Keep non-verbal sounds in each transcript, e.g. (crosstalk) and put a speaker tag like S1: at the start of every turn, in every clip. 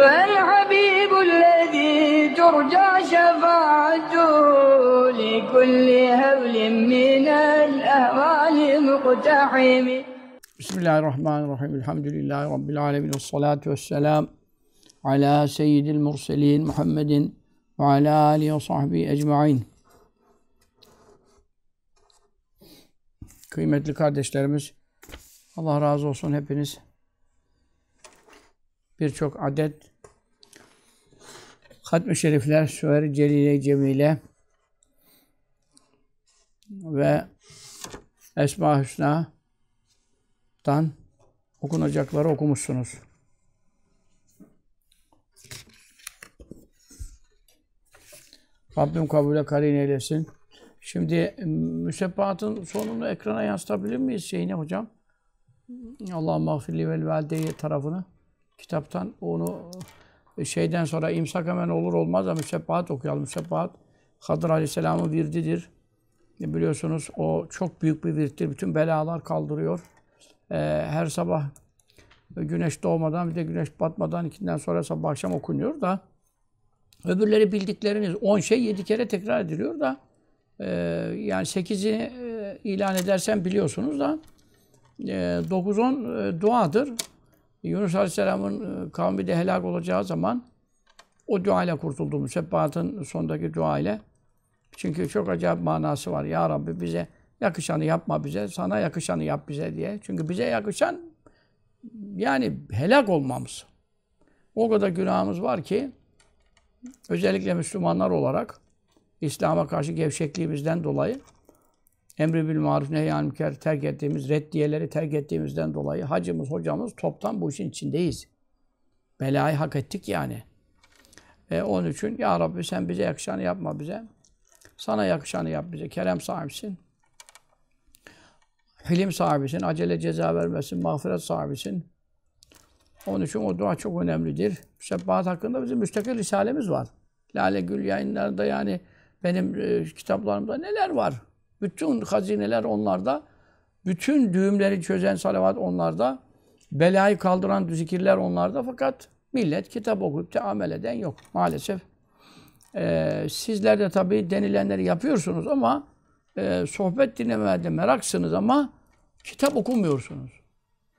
S1: والحبيب الذي ترجى شفاعته لكل هول من الأهوال مقتحم
S2: بسم الله الرحمن الرحيم الحمد لله رب العالمين والصلاة والسلام على سيد المرسلين محمد وعلى آله وصحبه أجمعين Kıymetli kardeşlerimiz, Allah razı olsun hepiniz. birçok adet Hatm-ı Şerifler, süher Celile, Cemile ve Esma-ı Hüsna'dan okunacakları okumuşsunuz. Rabbim kabule karin eylesin. Şimdi ıı, müsebbahatın sonunu ekrana yansıtabilir miyiz şeyine hocam? Allah mağfirli vel valideye tarafını kitaptan. Onu e, şeyden sonra imsak hemen olur olmaz ama müsebbahat okuyalım. Müsebbahat Hadır Aleyhisselam'ın virdidir. E, biliyorsunuz o çok büyük bir virttir. Bütün belalar kaldırıyor. E, her sabah güneş doğmadan bir de güneş batmadan ikinden sonra sabah akşam okunuyor da öbürleri bildikleriniz 10 şey 7 kere tekrar ediliyor da yani 8'ini ilan edersen biliyorsunuz da e, 9-10 duadır. Yunus Aleyhisselam'ın e, kavmi de helak olacağı zaman o dua ile kurtuldu. Müsebbatın sondaki dua ile. Çünkü çok acayip manası var. Ya Rabbi bize yakışanı yapma bize, sana yakışanı yap bize diye. Çünkü bize yakışan yani helak olmamız. O kadar günahımız var ki özellikle Müslümanlar olarak İslam'a karşı gevşekliğimizden dolayı emri bil maruf nehyan münker terk ettiğimiz, reddiyeleri terk ettiğimizden dolayı hacımız, hocamız toptan bu işin içindeyiz. Belayı hak ettik yani. E, onun için Ya Rabbi sen bize yakışanı yapma bize. Sana yakışanı yap bize. Kerem sahibisin. Hilim sahibisin. Acele ceza vermesin. Mağfiret sahibisin. Onun için o dua çok önemlidir. Müsebbahat hakkında bizim müstakil risalemiz var. Lale Gül yayınlarında yani benim e, kitaplarımda neler var? Bütün hazineler onlarda. Bütün düğümleri çözen salavat onlarda. Belayı kaldıran zikirler onlarda. Fakat millet kitap okuyup da eden yok maalesef. Ee, sizler de tabii denilenleri yapıyorsunuz ama e, sohbet dinlemede meraksınız ama kitap okumuyorsunuz.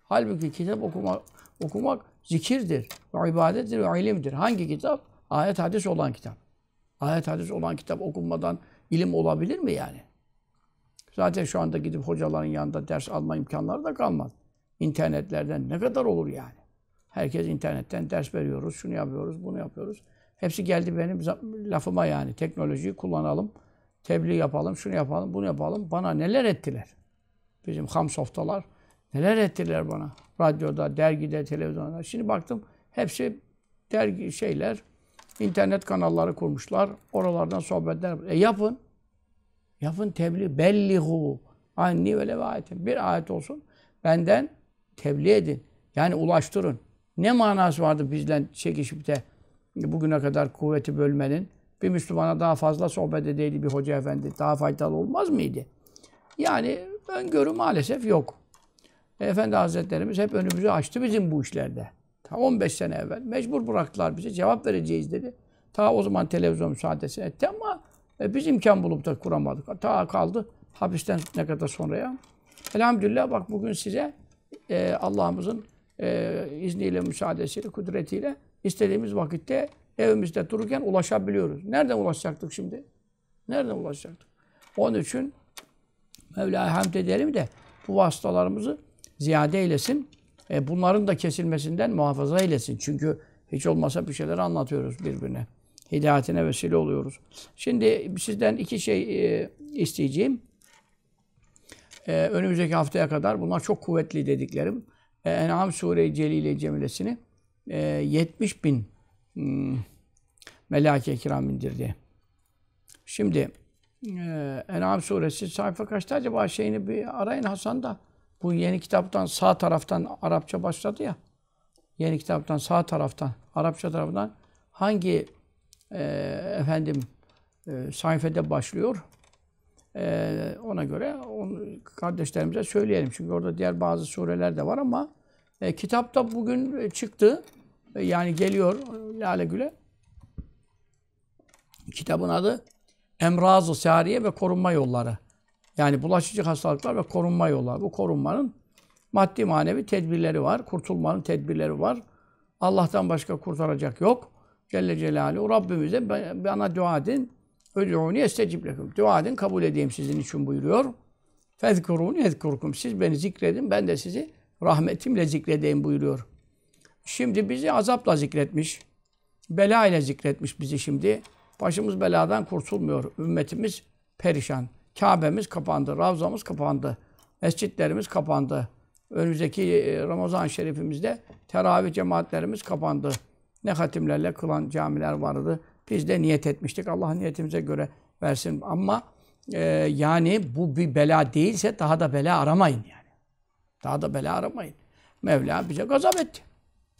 S2: Halbuki kitap okuma, okumak zikirdir, ve ibadettir ve ilimdir. Hangi kitap? Ayet hadis olan kitap. Ayet hadis olan kitap okunmadan ilim olabilir mi yani? Zaten şu anda gidip hocaların yanında ders alma imkanları da kalmaz. İnternetlerden ne kadar olur yani? Herkes internetten ders veriyoruz, şunu yapıyoruz, bunu yapıyoruz. Hepsi geldi benim lafıma yani. Teknolojiyi kullanalım, tebliğ yapalım, şunu yapalım, bunu yapalım. Bana neler ettiler? Bizim ham softalar. neler ettiler bana? Radyoda, dergide, televizyonda. Şimdi baktım hepsi dergi şeyler, internet kanalları kurmuşlar. Oralardan sohbetler. E yapın. Yapın tebliğ. Bellihu. Anni ve levayetim. Bir ayet olsun. Benden tebliğ edin. Yani ulaştırın. Ne manası vardı bizden çekişip de bugüne kadar kuvveti bölmenin? Bir Müslümana daha fazla sohbet edeydi bir hoca efendi. Daha faydalı olmaz mıydı? Yani öngörü maalesef yok. Efendi Hazretlerimiz hep önümüzü açtı bizim bu işlerde. Ta 15 sene evvel mecbur bıraktılar bize cevap vereceğiz dedi. Ta o zaman televizyon müsaadesini etti ama e, biz imkan bulup da kuramadık. Ta kaldı hapisten ne kadar sonraya. Elhamdülillah bak bugün size e, Allah'ımızın e, izniyle, müsaadesiyle, kudretiyle istediğimiz vakitte evimizde dururken ulaşabiliyoruz. Nereden ulaşacaktık şimdi? Nereden ulaşacaktık? Onun için Mevla'ya hamd edelim de bu vasıtalarımızı ziyade eylesin. E, bunların da kesilmesinden muhafaza eylesin. Çünkü hiç olmasa bir şeyler anlatıyoruz birbirine hidayetine vesile oluyoruz. Şimdi sizden iki şey e, isteyeceğim. E, önümüzdeki haftaya kadar bunlar çok kuvvetli dediklerim. E, En'am Sure-i Celile Cemilesini e, 70 bin hmm, melake kiram indirdi. Şimdi e, En'am suresi sayfa kaçtı acaba şeyini bir arayın Hasan da. Bu yeni kitaptan sağ taraftan Arapça başladı ya. Yeni kitaptan sağ taraftan Arapça tarafından hangi ee, efendim e, sayfede başlıyor. Ee, ona göre onu kardeşlerimize söyleyelim. Çünkü orada diğer bazı sureler de var ama e, kitapta bugün e, çıktı. E, yani geliyor Lale Gül'e. Kitabın adı Emraz-ı Sariye ve Korunma Yolları. Yani bulaşıcı hastalıklar ve korunma yolları. Bu korunmanın maddi manevi tedbirleri var. Kurtulmanın tedbirleri var. Allah'tan başka kurtaracak yok. Celle Celaluhu Rabbimize bana dua edin. Ödüğünü estecib lekum. Dua edin kabul edeyim sizin için buyuruyor. Fezkuruni ezkurkum. Siz beni zikredin ben de sizi rahmetimle zikredeyim buyuruyor. Şimdi bizi azapla zikretmiş. Bela ile zikretmiş bizi şimdi. Başımız beladan kurtulmuyor. Ümmetimiz perişan. Kabe'miz kapandı, Ravza'mız kapandı, mescitlerimiz kapandı. Önümüzdeki e, ramazan Şerifimizde teravih cemaatlerimiz kapandı ne hatimlerle kılan camiler vardı. Biz de niyet etmiştik. Allah niyetimize göre versin. Ama e, yani bu bir bela değilse daha da bela aramayın yani. Daha da bela aramayın. Mevla bize gazap etti.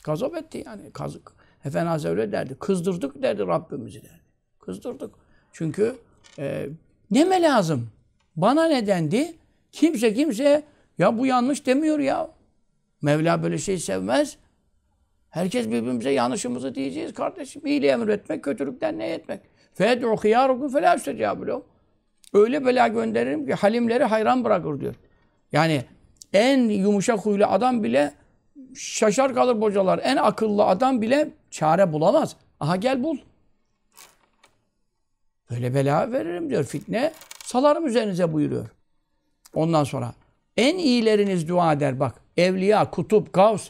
S2: Gazap etti yani. Kazık. Efendimiz öyle derdi. Kızdırdık derdi Rabbimizi derdi. Kızdırdık. Çünkü e, neme lazım? Bana ne dendi? Kimse kimse ya bu yanlış demiyor ya. Mevla böyle şey sevmez. Herkes birbirimize yanlışımızı diyeceğiz kardeşim. İyiliği emretmek, kötülükten ne etmek. فَاَدْعُ خِيَارُكُمْ فَلَا اُسْتَجَابُ Öyle bela gönderirim ki halimleri hayran bırakır diyor. Yani en yumuşak huylu adam bile şaşar kalır bocalar. En akıllı adam bile çare bulamaz. Aha gel bul. Böyle bela veririm diyor. Fitne salarım üzerinize buyuruyor. Ondan sonra en iyileriniz dua eder bak. Evliya, kutup, kavs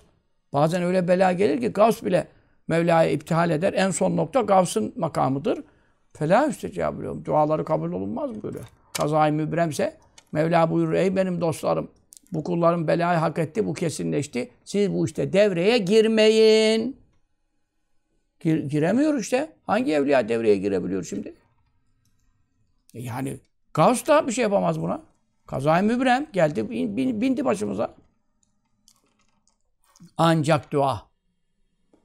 S2: Bazen öyle bela gelir ki Gavs bile Mevla'ya iptal eder. En son nokta Gavs'ın makamıdır. Fela üstecabülüm. Duaları kabul olunmaz mı böyle. Kazayı mübremse Mevla buyurur. Ey benim dostlarım. Bu kulların belayı hak etti. Bu kesinleşti. Siz bu işte devreye girmeyin. Gir, giremiyor işte. Hangi evliya devreye girebiliyor şimdi? E yani Gavs da bir şey yapamaz buna. Kazayı mübrem geldi bindi başımıza. Ancak dua.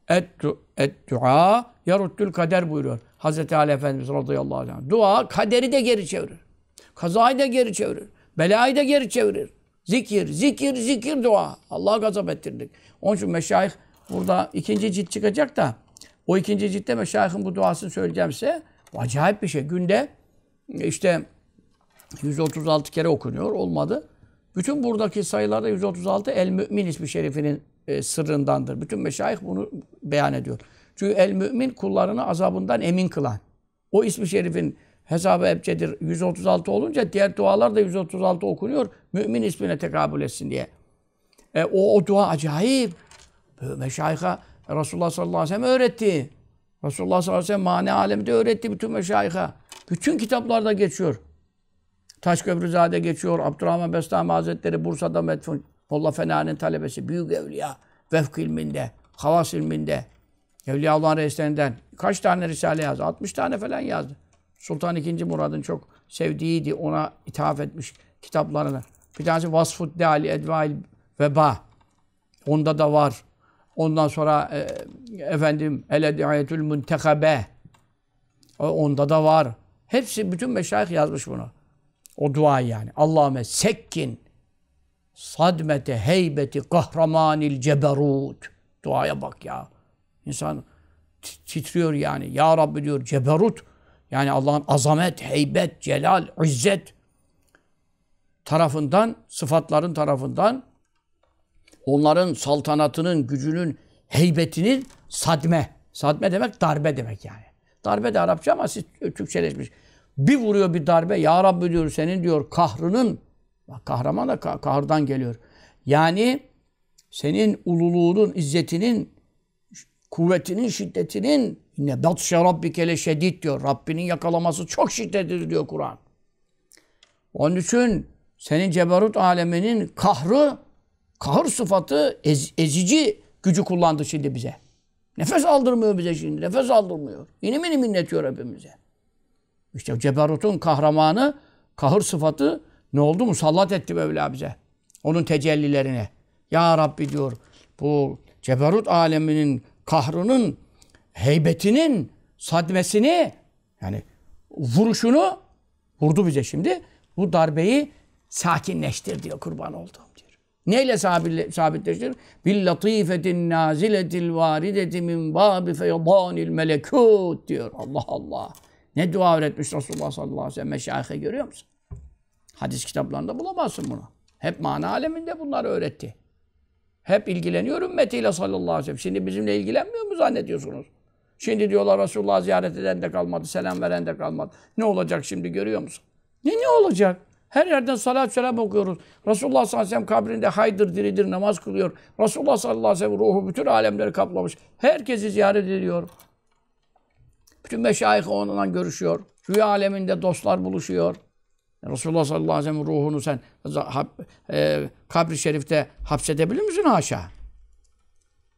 S2: Et, du, et dua yaruttül kader buyuruyor. Hazreti Ali Efendimiz radıyallahu anh. Dua kaderi de geri çevirir. Kazayı da geri çevirir. Belayı da geri çevirir. Zikir, zikir, zikir dua. Allah gazap ettirdik. Onun için meşayih burada ikinci cilt çıkacak da o ikinci ciltte meşayihin bu duasını söyleyeceğimse size. Acayip bir şey. Günde işte 136 kere okunuyor. Olmadı. Bütün buradaki sayılarda 136 El Mümin ismi şerifinin e, sırrındandır. Bütün meşayih bunu beyan ediyor. Çünkü el mümin kullarını azabından emin kılan. O ismi şerifin hesabı ebcedir 136 olunca diğer dualar da 136 okunuyor. Mümin ismine tekabül etsin diye. E, o, o dua acayip. Meşayih'a Resulullah sallallahu aleyhi ve sellem öğretti. Resulullah sallallahu aleyhi ve sellem mane alemde öğretti bütün meşayih'a. Bütün kitaplarda geçiyor. Taşköprüzade geçiyor. Abdurrahman Bestami Hazretleri Bursa'da metfun Molla Fena'nın talebesi, büyük evliya, vefk ilminde, havas ilminde, Evliyaullah'ın reislerinden kaç tane risale yazdı? 60 tane falan yazdı. Sultan II. Murad'ın çok sevdiğiydi, ona ithaf etmiş kitaplarını. Bir tanesi Vasfut Deali Edvail Veba. Onda da var. Ondan sonra e, efendim El Ediyetül Müntekabe. E, onda da var. Hepsi bütün meşayih yazmış bunu. O dua yani. Allahümme sekkin sadmete heybeti kahramanil ceberut. Duaya bak ya. İnsan titriyor yani. Ya Rabbi diyor ceberut. Yani Allah'ın azamet, heybet, celal, izzet tarafından, sıfatların tarafından onların saltanatının, gücünün, heybetinin sadme. Sadme demek darbe demek yani. Darbe de Arapça ama siz Türkçeleşmiş. Bir vuruyor bir darbe. Ya Rabbi diyor senin diyor kahrının kahraman da kah kahırdan geliyor. Yani senin ululuğunun, izzetinin, kuvvetinin, şiddetinin ne batşa rabbike le şedid diyor. Rabbinin yakalaması çok şiddetlidir diyor Kur'an. Onun için senin ceberut aleminin kahrı, kahır sıfatı ez, ezici gücü kullandı şimdi bize. Nefes aldırmıyor bize şimdi. Nefes aldırmıyor. İnim inim inletiyor hepimize. İşte Ceberut'un kahramanı, kahır sıfatı ne oldu? Musallat etti Mevla bize. Onun tecellilerine. Ya Rabbi diyor bu ceberut aleminin kahrının heybetinin sadmesini yani vuruşunu vurdu bize şimdi. Bu darbeyi sakinleştir diyor kurban olduğum diyor. Neyle sabitleştir? Bil latifetin naziletil varideti min babi feyadanil melekut diyor. Allah Allah. Ne dua öğretmiş Resulullah sallallahu aleyhi ve sellem meşayihe görüyor musun? Hadis kitaplarında bulamazsın bunu. Hep mana aleminde bunları öğretti. Hep ilgileniyor ümmetiyle sallallahu aleyhi ve sellem. Şimdi bizimle ilgilenmiyor mu zannediyorsunuz? Şimdi diyorlar Resulullah ziyaret eden de kalmadı, selam veren de kalmadı. Ne olacak şimdi görüyor musun? Ne ne olacak? Her yerden salat selam okuyoruz. Resulullah sallallahu aleyhi ve sellem kabrinde haydır diridir namaz kılıyor. Resulullah sallallahu aleyhi ve sellem ruhu bütün alemleri kaplamış. Herkesi ziyaret ediyor. Bütün meşayih onunla görüşüyor. Rüya aleminde dostlar buluşuyor. Resulullah sallallahu aleyhi ve sellemin ruhunu sen e, kabri şerifte hapsedebilir misin haşa?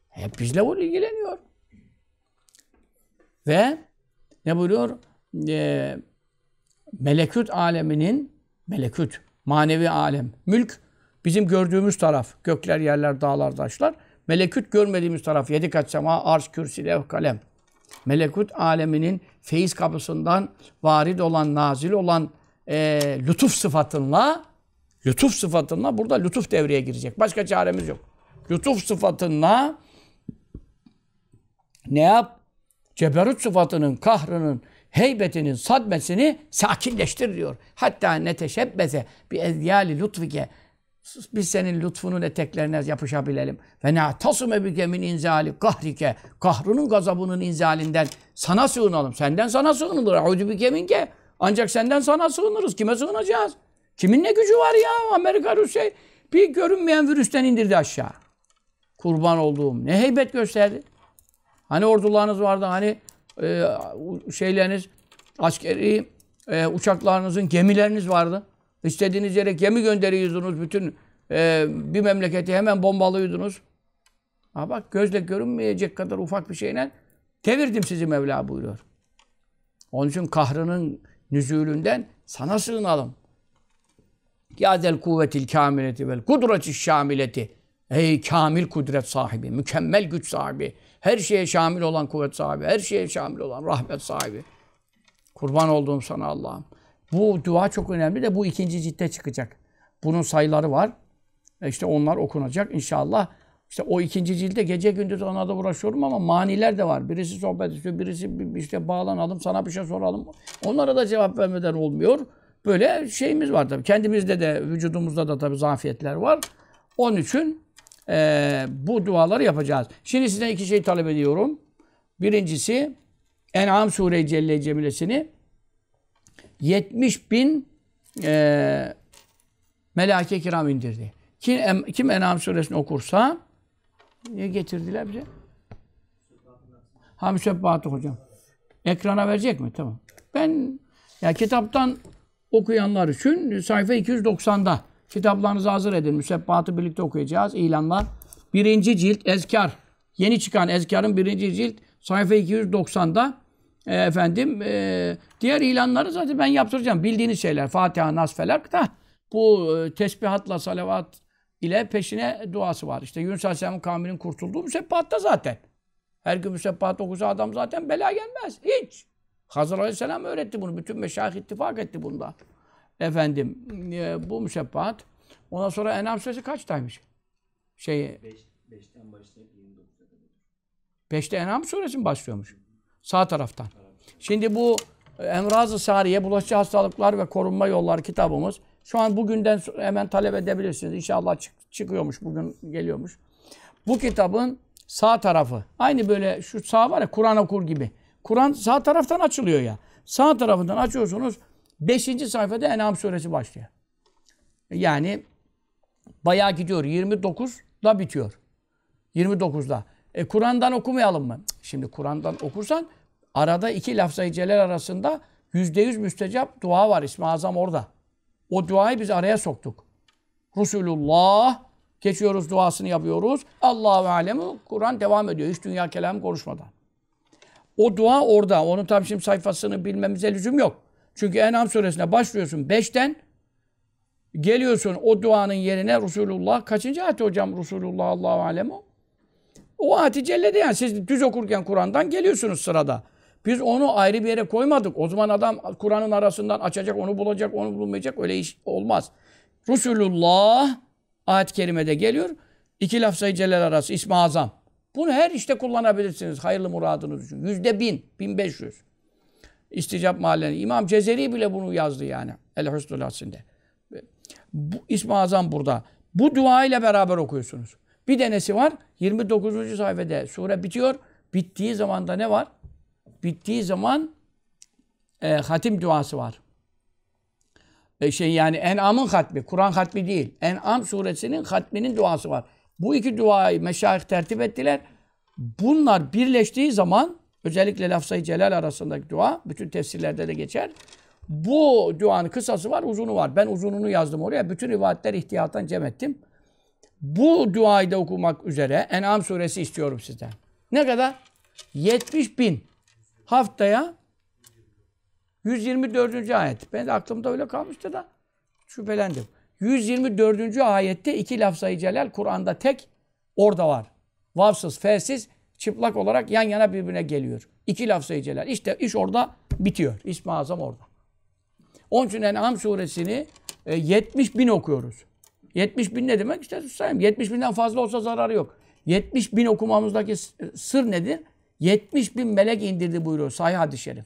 S2: Hep bizle o ilgileniyor. Ve ne buyuruyor? E, melekut aleminin melekut, manevi alem, mülk bizim gördüğümüz taraf. Gökler, yerler, dağlar, taşlar. Melekut görmediğimiz taraf. Yedi kat sema, arş, kürsi, levh, kalem. Melekut aleminin feyiz kapısından varid olan, nazil olan e, lütuf sıfatınla lütuf sıfatınla burada lütuf devreye girecek. Başka çaremiz yok. Lütuf sıfatınla ne yap? Ceberut sıfatının, kahrının, heybetinin, sadmesini sakinleştir diyor. Hatta ne teşebbese bir ezyali lütfike biz senin lütfunun eteklerine yapışabilelim. Ve ne tasume bike min inzali kahrike. Kahrının gazabının inzalinden sana sığınalım. Senden sana sığınılır. Eûzü bike minke. Ancak senden sana sığınırız. Kime sığınacağız? Kimin ne gücü var ya? Amerika, Rusya bir görünmeyen virüsten indirdi aşağı. Kurban olduğum. Ne heybet gösterdi. Hani ordularınız vardı, hani e, şeyleriniz, askeri e, uçaklarınızın, gemileriniz vardı. İstediğiniz yere gemi gönderiyordunuz. Bütün e, bir memleketi hemen bombalıyordunuz. Ha bak gözle görünmeyecek kadar ufak bir şeyle devirdim sizi Mevla buyuruyor. Onun için kahrının nüzülünden sana sığınalım. Ya del kuvvetil kamileti vel kudreti şamileti. Ey kamil kudret sahibi, mükemmel güç sahibi, her şeye şamil olan kuvvet sahibi, her şeye şamil olan rahmet sahibi. Kurban olduğum sana Allah'ım. Bu dua çok önemli de bu ikinci ciltte çıkacak. Bunun sayıları var. E işte onlar okunacak inşallah. İşte o ikinci cilde gece gündüz ona da uğraşıyorum ama maniler de var. Birisi sohbet istiyor, birisi işte bağlanalım, sana bir şey soralım. Onlara da cevap vermeden olmuyor. Böyle şeyimiz var tabii. Kendimizde de, vücudumuzda da tabii zafiyetler var. Onun için e, bu duaları yapacağız. Şimdi sizden iki şey talep ediyorum. Birincisi En'am Sure-i Celle Cemilesini 70 bin e, melaike kiram indirdi. Kim, kim En'am suresini okursa Niye getirdiler bize? Ha müsebbahatı hocam. Ekrana verecek mi? Tamam. Ben ya kitaptan okuyanlar için sayfa 290'da kitaplarınızı hazır edin. Müsebbahatı birlikte okuyacağız. İlanlar. Birinci cilt Ezkar. Yeni çıkan Ezkar'ın birinci cilt sayfa 290'da e, efendim e, diğer ilanları zaten ben yaptıracağım. Bildiğiniz şeyler. Fatiha, Felak da bu e, tesbihatla, salavat ile peşine duası var. İşte Yunus Aleyhisselam'ın kavminin kurtulduğu müsebbatta zaten. Her gün müsebbat okusa adam zaten bela gelmez. Hiç. Hazır Aleyhisselam öğretti bunu. Bütün meşayih ittifak etti bunda. Efendim e, bu müsebbat. Ondan sonra Enam suresi kaçtaymış? Şey,
S1: Beş, beşten başlayıp
S2: Beşte Enam suresi mi başlıyormuş? Sağ taraftan. Şimdi bu Emraz-ı Sariye, Bulaşıcı Hastalıklar ve Korunma Yolları kitabımız şu an bugünden hemen talep edebilirsiniz. İnşallah çık çıkıyormuş, bugün geliyormuş. Bu kitabın sağ tarafı. Aynı böyle şu sağ var ya Kur'an okur gibi. Kur'an sağ taraftan açılıyor ya. Sağ tarafından açıyorsunuz. Beşinci sayfada Enam suresi başlıyor. Yani bayağı gidiyor. 29'da bitiyor. 29'da. E Kur'an'dan okumayalım mı? Şimdi Kur'an'dan okursan arada iki lafza celal arasında yüzde yüz müstecap dua var. İsmi Azam orada. O duayı biz araya soktuk. Resulullah geçiyoruz duasını yapıyoruz. Allahu alemu Kur'an devam ediyor hiç dünya kelamı konuşmadan. O dua orada. Onun tam şimdi sayfasını bilmemize lüzum yok. Çünkü Enam suresine başlıyorsun 5'ten geliyorsun o duanın yerine Resulullah kaçıncı ayet hocam Resulullah Allahu alemu? O ayeti cellede yani siz düz okurken Kur'an'dan geliyorsunuz sırada. Biz onu ayrı bir yere koymadık. O zaman adam Kur'an'ın arasından açacak, onu bulacak, onu bulmayacak. Öyle iş olmaz. Resulullah ayet-i kerimede geliyor. İki laf sayı celal arası, ismi azam. Bunu her işte kullanabilirsiniz hayırlı muradınız için. Yüzde bin, bin beş yüz. İsticap mahallenin. İmam Cezeri bile bunu yazdı yani. El Hüsnü Lasin'de. Bu, ismi azam burada. Bu dua ile beraber okuyorsunuz. Bir denesi var. 29. sayfede sure bitiyor. Bittiği zaman da ne var? bittiği zaman e, hatim duası var. E, şey yani En'am'ın hatmi, Kur'an hatmi değil. En'am suresinin hatminin duası var. Bu iki duayı meşayih tertip ettiler. Bunlar birleştiği zaman özellikle lafzayı celal arasındaki dua bütün tefsirlerde de geçer. Bu duanın kısası var, uzunu var. Ben uzununu yazdım oraya. Bütün rivayetler ihtiyattan cem ettim. Bu duayı da okumak üzere En'am suresi istiyorum sizden. Ne kadar? 70 bin haftaya 124. ayet. Ben de aklımda öyle kalmıştı da şüphelendim. 124. ayette iki lafzayı celal Kur'an'da tek orada var. Vavsız, fesiz, çıplak olarak yan yana birbirine geliyor. İki lafzayı celal. İşte iş orada bitiyor. İsmi Azam orada. Onun için En'am suresini 70 e, bin okuyoruz. 70 bin ne demek? İşte sayayım. 70 binden fazla olsa zararı yok. 70 bin okumamızdaki sır nedir? 70 bin melek indirdi buyuruyor sahih hadis-i şerif.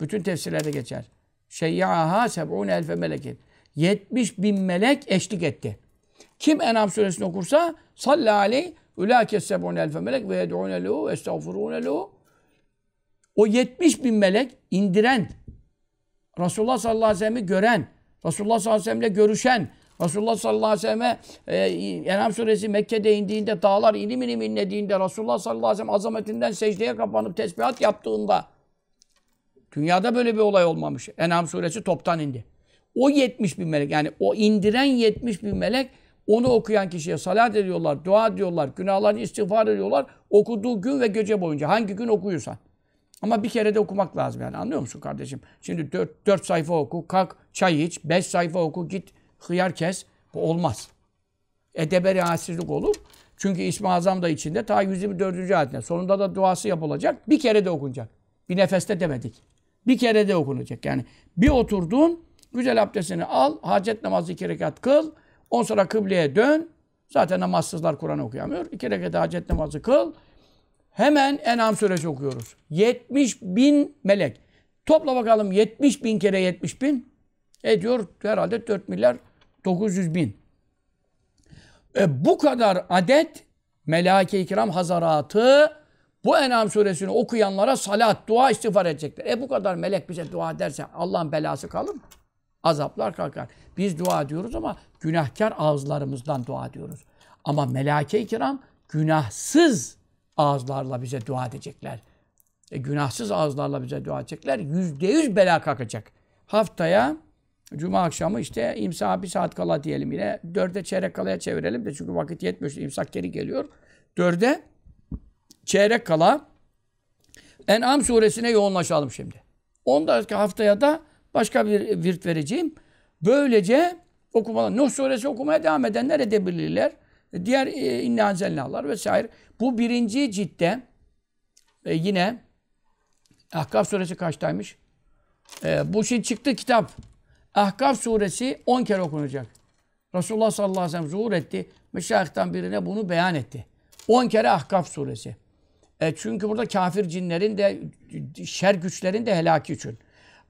S2: Bütün tefsirlerde geçer. Şeyyaha seb'un elfe melekin. 70 bin melek eşlik etti. Kim Enam suresini okursa salli aleyh ulâke seb'un elfe melek ve yed'ûne lehu estağfurûne lehu. O 70 bin melek indiren, Resulullah sallallahu aleyhi ve sellem'i gören, Resulullah sallallahu aleyhi ve sellem'le görüşen, Resulullah sallallahu aleyhi ve sellem'e e, Enam suresi Mekke'de indiğinde dağlar ilim ilim inlediğinde Resulullah sallallahu aleyhi ve sellem azametinden secdeye kapanıp tesbihat yaptığında dünyada böyle bir olay olmamış. Enam suresi toptan indi. O 70 bin melek yani o indiren 70 bin melek onu okuyan kişiye salat ediyorlar, dua ediyorlar, günahlarını istiğfar ediyorlar. Okuduğu gün ve gece boyunca hangi gün okuyorsan. Ama bir kere de okumak lazım yani anlıyor musun kardeşim? Şimdi 4, 4 sayfa oku, kalk çay iç, 5 sayfa oku, git hıyar kes. Bu olmaz. Edebe riayetsizlik olur. Çünkü İsmi Azam da içinde ta 124. ayetinde. Sonunda da duası yapılacak. Bir kere de okunacak. Bir nefeste demedik. Bir kere de okunacak. Yani bir oturduğun, güzel abdestini al, hacet namazı iki rekat kıl, on sonra kıbleye dön. Zaten namazsızlar Kur'an okuyamıyor. İki rekat hacet namazı kıl. Hemen En'am suresi okuyoruz. 70 bin melek. Topla bakalım 70 bin kere 70 bin. Ediyor herhalde 4 milyar 900 bin. E, bu kadar adet Melaike-i Kiram hazaratı bu Enam suresini okuyanlara salat, dua, istiğfar edecekler. E bu kadar melek bize dua ederse Allah'ın belası kalır mı? Azaplar kalkar. Biz dua ediyoruz ama günahkar ağızlarımızdan dua ediyoruz. Ama melake-i kiram günahsız ağızlarla bize dua edecekler. E, günahsız ağızlarla bize dua edecekler. Yüzde yüz bela kalkacak. Haftaya Cuma akşamı işte imsaha bir saat kala diyelim yine. Dörde çeyrek kalaya çevirelim de çünkü vakit yetmiyor. İmsak geri geliyor. Dörde çeyrek kala En'am suresine yoğunlaşalım şimdi. Ondaki haftaya da başka bir virt vereceğim. Böylece okumalar. Nuh suresi okumaya devam edenler edebilirler. Diğer e, İnne Anzelnahlar vesaire. Bu birinci ciltte e, yine Ahkaf suresi kaçtaymış? E, bu şimdi şey çıktı kitap. Ahkaf suresi 10 kere okunacak. Resulullah sallallahu aleyhi ve sellem zuhur etti. Meşayihtan birine bunu beyan etti. 10 kere Ahkaf suresi. E çünkü burada kafir cinlerin de şer güçlerin de helaki için.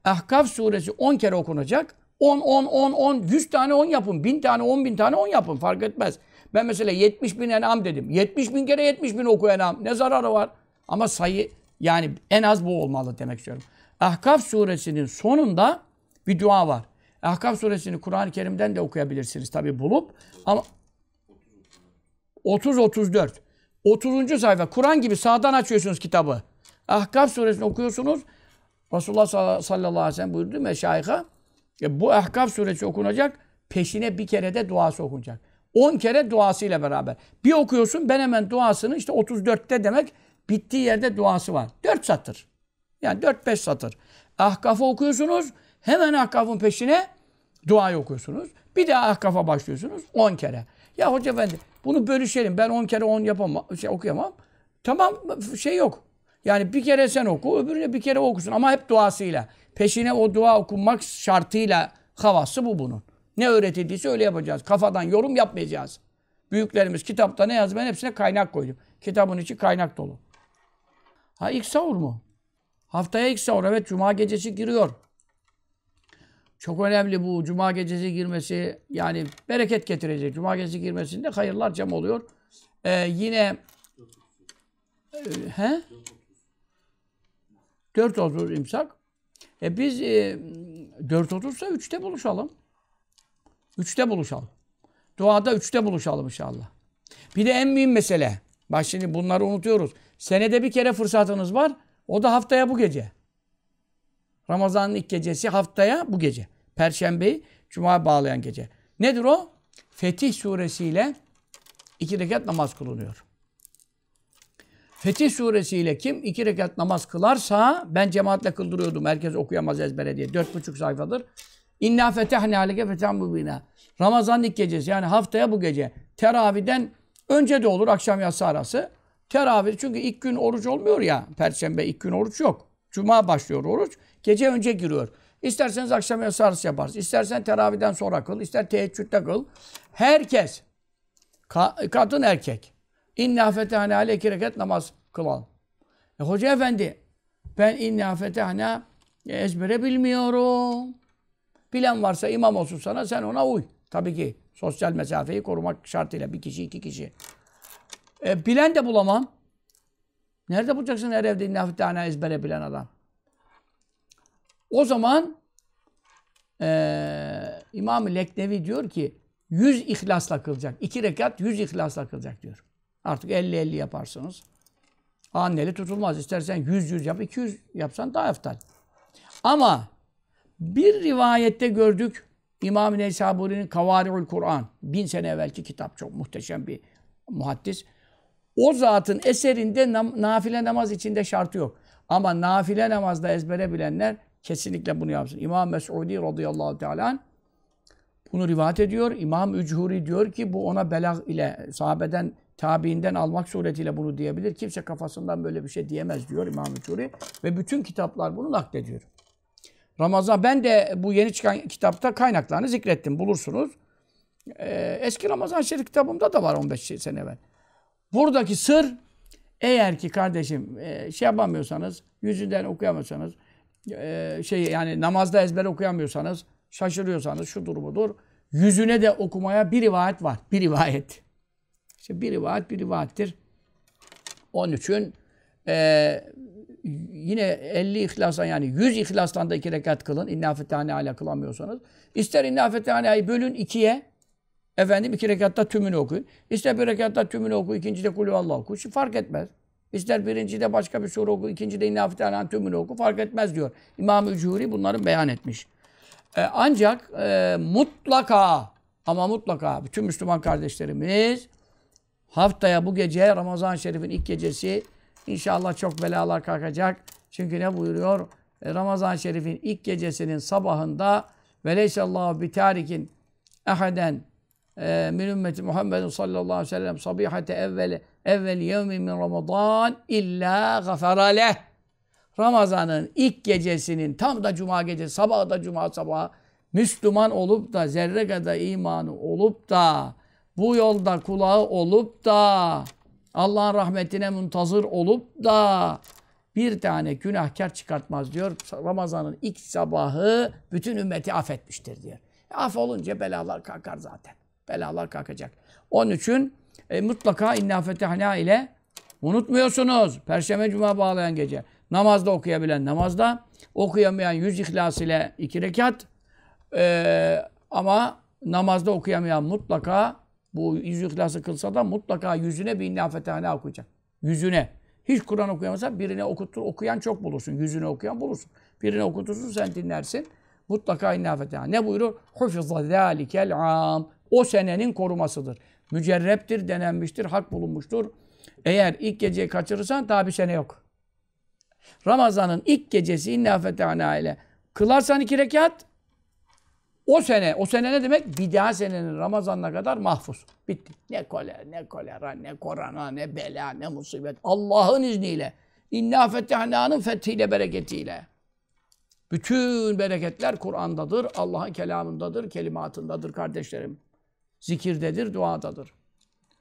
S2: Ahkaf suresi 10 kere okunacak. 10, 10, 10, 10, 100 tane 10 yapın. 1000 tane, 10 bin tane 10 yapın. Fark etmez. Ben mesela 70 bin enam dedim. 70 bin kere 70 bin oku enam. Ne zararı var? Ama sayı yani en az bu olmalı demek istiyorum. Ahkaf suresinin sonunda bir dua var. Ahkaf suresini Kur'an-ı Kerim'den de okuyabilirsiniz tabi bulup. Ama 30-34. 30. sayfa. Kur'an gibi sağdan açıyorsunuz kitabı. Ahkaf suresini okuyorsunuz. Resulullah sallallahu aleyhi ve sellem buyurdu meşayika. E bu Ahkaf suresi okunacak. Peşine bir kere de duası okunacak. 10 kere duasıyla beraber. Bir okuyorsun ben hemen duasını işte 34'te demek bittiği yerde duası var. 4 satır. Yani 4-5 satır. Ahkaf'ı okuyorsunuz. Hemen ahkafın peşine duayı okuyorsunuz. Bir daha ahkafa başlıyorsunuz 10 kere. Ya hoca efendi bunu bölüşelim. Ben 10 kere 10 yapamam, şey okuyamam. Tamam şey yok. Yani bir kere sen oku, öbürüne bir kere okusun ama hep duasıyla. Peşine o dua okunmak şartıyla havası bu bunun. Ne öğretildiyse öyle yapacağız. Kafadan yorum yapmayacağız. Büyüklerimiz kitapta ne yazdı ben hepsine kaynak koydum. Kitabın içi kaynak dolu. Ha ilk sahur mu? Haftaya ilk sahur evet cuma gecesi giriyor. Çok önemli bu cuma gecesi girmesi. Yani bereket getirecek. Cuma gecesi girmesinde hayırlar cam oluyor. Ee, yine e, he? 4.30 imsak. E biz e, 4.30'sa 3'te buluşalım. 3'te buluşalım. Duada 3'te buluşalım inşallah. Bir de en mühim mesele. Bak şimdi bunları unutuyoruz. Senede bir kere fırsatınız var. O da haftaya bu gece. Ramazan'ın ilk gecesi haftaya bu gece. Perşembeyi Cuma bağlayan gece. Nedir o? Fetih suresiyle iki rekat namaz kılınıyor. Fetih suresiyle kim iki rekat namaz kılarsa ben cemaatle kıldırıyordum. Herkes okuyamaz ezbere diye. Dört buçuk sayfadır. İnna fetehne aleke fethan mubina. Ramazan'ın ilk gecesi yani haftaya bu gece. Teraviden önce de olur akşam yatsı arası. Teravih çünkü ilk gün oruç olmuyor ya. Perşembe ilk gün oruç yok. Cuma başlıyor oruç. Gece önce giriyor. İsterseniz akşam yasarız yaparız. İstersen teraviden sonra kıl. ister teheccüde kıl. Herkes. Ka kadın erkek. İnna fetehane aleyke reket namaz kılalım. E, hoca efendi ben inna fetehane ezbere bilmiyorum. Bilen varsa imam olsun sana sen ona uy. Tabii ki sosyal mesafeyi korumak şartıyla bir kişi iki kişi. E, bilen de bulamam. Nerede bulacaksın her evde inna fetehane ezbere bilen adam? O zaman e, İmam-ı Leknevi diyor ki 100 ihlasla kılacak. 2 rekat 100 ihlasla kılacak diyor. Artık 50-50 yaparsınız. Anneli tutulmaz. İstersen 100-100 yap, 200 yapsan daha eftal. Ama bir rivayette gördük İmam-ı Neysaburi'nin Kavari'ül Kur'an. Bin sene evvelki kitap. Çok muhteşem bir muhaddis. O zatın eserinde nam, nafile namaz içinde şartı yok. Ama nafile namazda ezbere bilenler Kesinlikle bunu yapsın. İmam Mes'udi radıyallahu teala bunu rivayet ediyor. İmam Üchuri diyor ki bu ona belag ile sahabeden tabiinden almak suretiyle bunu diyebilir. Kimse kafasından böyle bir şey diyemez diyor İmam Üchuri. Ve bütün kitaplar bunu naklediyor. Ramazan ben de bu yeni çıkan kitapta kaynaklarını zikrettim. Bulursunuz. Ee, eski Ramazan Şerif kitabımda da var 15 sene evvel. Buradaki sır eğer ki kardeşim e, şey yapamıyorsanız, yüzünden okuyamıyorsanız, şey yani namazda ezber okuyamıyorsanız, şaşırıyorsanız şu durumu dur Yüzüne de okumaya bir rivayet var. Bir rivayet. İşte bir rivayet bir rivayettir. Onun için e, yine 50 ihlastan yani 100 ihlastan da iki rekat kılın. İnna fetihane ala kılamıyorsanız. İster inna fetihaneyi bölün ikiye. Efendim iki rekatta tümünü okuyun. İster bir rekatta tümünü oku, ikincide kulü Allah oku. Hiç fark etmez. İster birinci de başka bir sure oku, ikinci ikincide İnnafite Alan tümünü oku fark etmez diyor. İmam-ı Curi bunları beyan etmiş. E, ancak e, mutlaka ama mutlaka bütün Müslüman kardeşlerimiz haftaya bu gece ramazan Şerif'in ilk gecesi inşallah çok belalar kalkacak. Çünkü ne buyuruyor? E, ramazan Şerif'in ilk gecesinin sabahında veleysallahu bitarikin ehaden e, min ümmeti Muhammedin sallallahu aleyhi ve sellem sabihate evveli evvel yevmi min Ramazan illa gafaraleh. Ramazan'ın ilk gecesinin tam da cuma gecesi, sabah da cuma sabahı Müslüman olup da zerre kadar imanı olup da bu yolda kulağı olup da Allah'ın rahmetine muntazır olup da bir tane günahkar çıkartmaz diyor. Ramazan'ın ilk sabahı bütün ümmeti affetmiştir diyor. E, af olunca belalar kalkar zaten. Belalar kalkacak. Onun için e, mutlaka inna fetehna ile unutmuyorsunuz. Perşembe cuma bağlayan gece. Namazda okuyabilen namazda, okuyamayan yüz ihlas ile iki rekat. E, ama namazda okuyamayan mutlaka bu yüz ihlası kılsa da mutlaka yüzüne bir inna fetehna okuyacak. Yüzüne. Hiç Kur'an okuyamazsa birine okutur, okuyan çok bulursun. Yüzüne okuyan bulursun. Birine okutursun sen dinlersin. Mutlaka inna fetehna. Ne buyurur? Hufizza zâlikel am. O senenin korumasıdır mücerreptir, denenmiştir, hak bulunmuştur. Eğer ilk geceyi kaçırırsan daha bir sene yok. Ramazan'ın ilk gecesi inna fetehna ile kılarsan iki rekat o sene, o sene ne demek? Bir daha senenin Ramazan'ına kadar mahfuz. Bitti. Ne kolera, ne kolera, ne Korana ne bela, ne musibet. Allah'ın izniyle. İnna fetehnâ'nın fethiyle, bereketiyle. Bütün bereketler Kur'an'dadır, Allah'ın kelamındadır, kelimatındadır kardeşlerim zikirdedir, duadadır.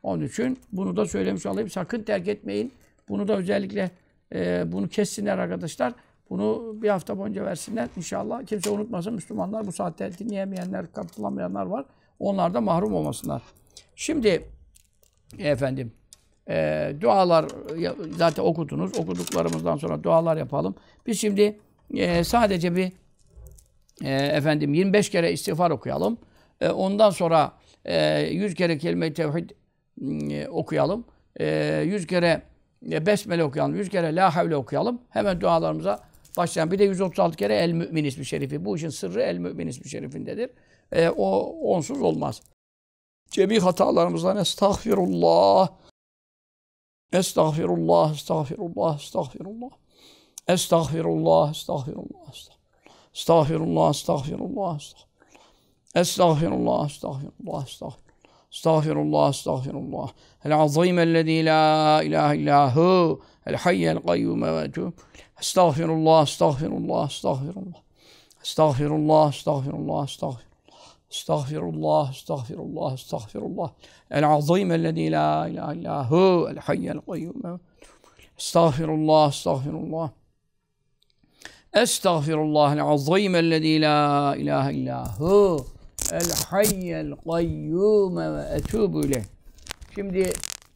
S2: Onun için bunu da söylemiş olayım. Sakın terk etmeyin. Bunu da özellikle e, bunu kessinler arkadaşlar. Bunu bir hafta boyunca versinler inşallah. Kimse unutmasın Müslümanlar bu saatte dinleyemeyenler, katılamayanlar var. Onlar da mahrum olmasınlar. Şimdi efendim e, dualar zaten okudunuz. Okuduklarımızdan sonra dualar yapalım. Biz şimdi e, sadece bir e, efendim 25 kere istiğfar okuyalım. E, ondan sonra 100 ee, kere kelime-i tevhid mm, e, okuyalım. 100 ee, kere e, besmele okuyalım. 100 kere la havle okuyalım. Hemen dualarımıza başlayalım. Bir de 136 kere el mümin ismi şerifi. Bu işin sırrı el mümin ismi şerifindedir. Ee, o onsuz olmaz. Cebi hatalarımızdan estağfirullah. Estağfirullah, estağfirullah, estağfirullah. Estağfirullah, estağfirullah, estağfirullah. Estağfirullah, estağfirullah, estağfirullah. أستغفر الله أستغفر الله أستغفر استغفر الله استغفر الله العظيم الذي لا إله إلا هو الحي القيوم وأتوب استغفر الله استغفر الله استغفر الله استغفر الله استغفر الله استغفر استغفر الله استغفر الله استغفر الله العظيم الذي لا إله إلا هو الحي القيوم استغفر الله استغفر الله استغفر الله العظيم الذي لا إله إلا هو El hayyel kayyume ve etubu ile. Şimdi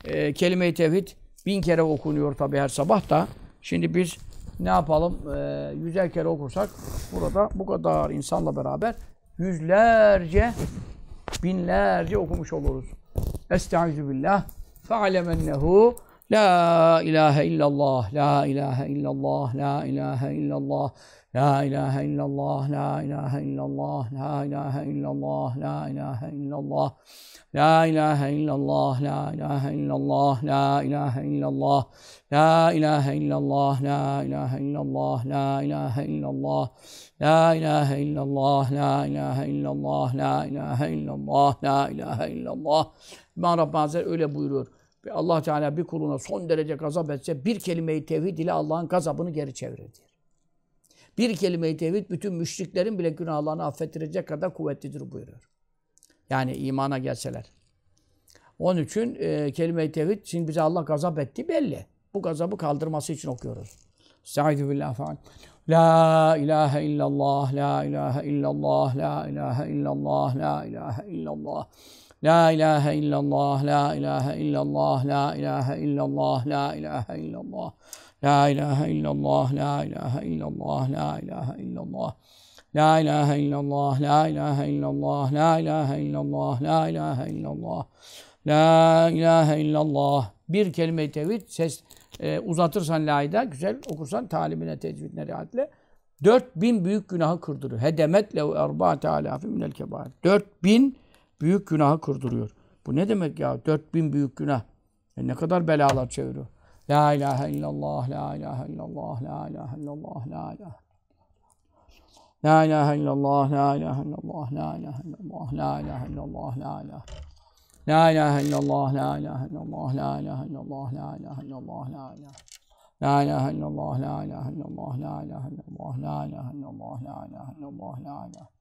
S2: e, kelime-i tevhid bin kere okunuyor tabi her sabah da. Şimdi biz ne yapalım? E, yüzer kere okursak burada bu kadar insanla beraber yüzlerce, binlerce okumuş oluruz. Estaizu billah. فَعَلَمَنَّهُ La ilahe illallah, la ilahe illallah, la ilahe illallah, la ilahe illallah, la ilahe illallah, la ilahe illallah, la ilahe illallah, la ilahe illallah, la ilahe illallah, la ilahe illallah, la ilahe illallah, la ilahe illallah, la ilahe illallah, la ilahe illallah, la ilahe illallah, la ilahe illallah, la ilahe illallah. la illallah. İmam Rabbani öyle buyuruyor allah Teala bir kuluna son derece gazap etse bir kelimeyi i tevhid ile Allah'ın gazabını geri çevirir Bir kelimeyi i tevhid bütün müşriklerin bile günahlarını affettirecek kadar kuvvetlidir buyuruyor. Yani imana gelseler. Onun için e, kelime-i tevhid, şimdi bize Allah gazap etti belli. Bu gazabı kaldırması için okuyoruz. Estaizu billah faal. La ilahe illallah, la ilahe illallah, la ilahe illallah, la ilahe illallah. La ilahe illallah, la ilahe illallah, la ilahe illallah, la ilahe illallah. La ilahe illallah, la ilahe illallah, la ilahe illallah. La ilahe illallah, la ilahe illallah, la ilahe illallah, la ilahe illallah. La ilahe illallah. Bir kelime-i tevhid ses e, uzatırsan la'yı güzel okursan talimine tecvidine dört bin büyük günahı kırdırır. Hedemet lev erba'te alafi minel dört bin büyük günahı kurduruyor. Bu ne demek ya? 4000 büyük günah. E ne kadar belalar çeviriyor. La ilahe illallah, la ilahe illallah, la
S1: ilahe illallah, la ilahe
S2: La ilahe illallah, la ilahe illallah, la ilahe illallah, la ilahe
S1: illallah, la ilahe
S2: La ilahe illallah, la ilahe illallah, la ilahe
S1: illallah, la ilahe illallah, la ilahe La ilahe illallah, la ilahe illallah, la ilahe illallah, la ilahe illallah, la ilahe illallah, la ilahe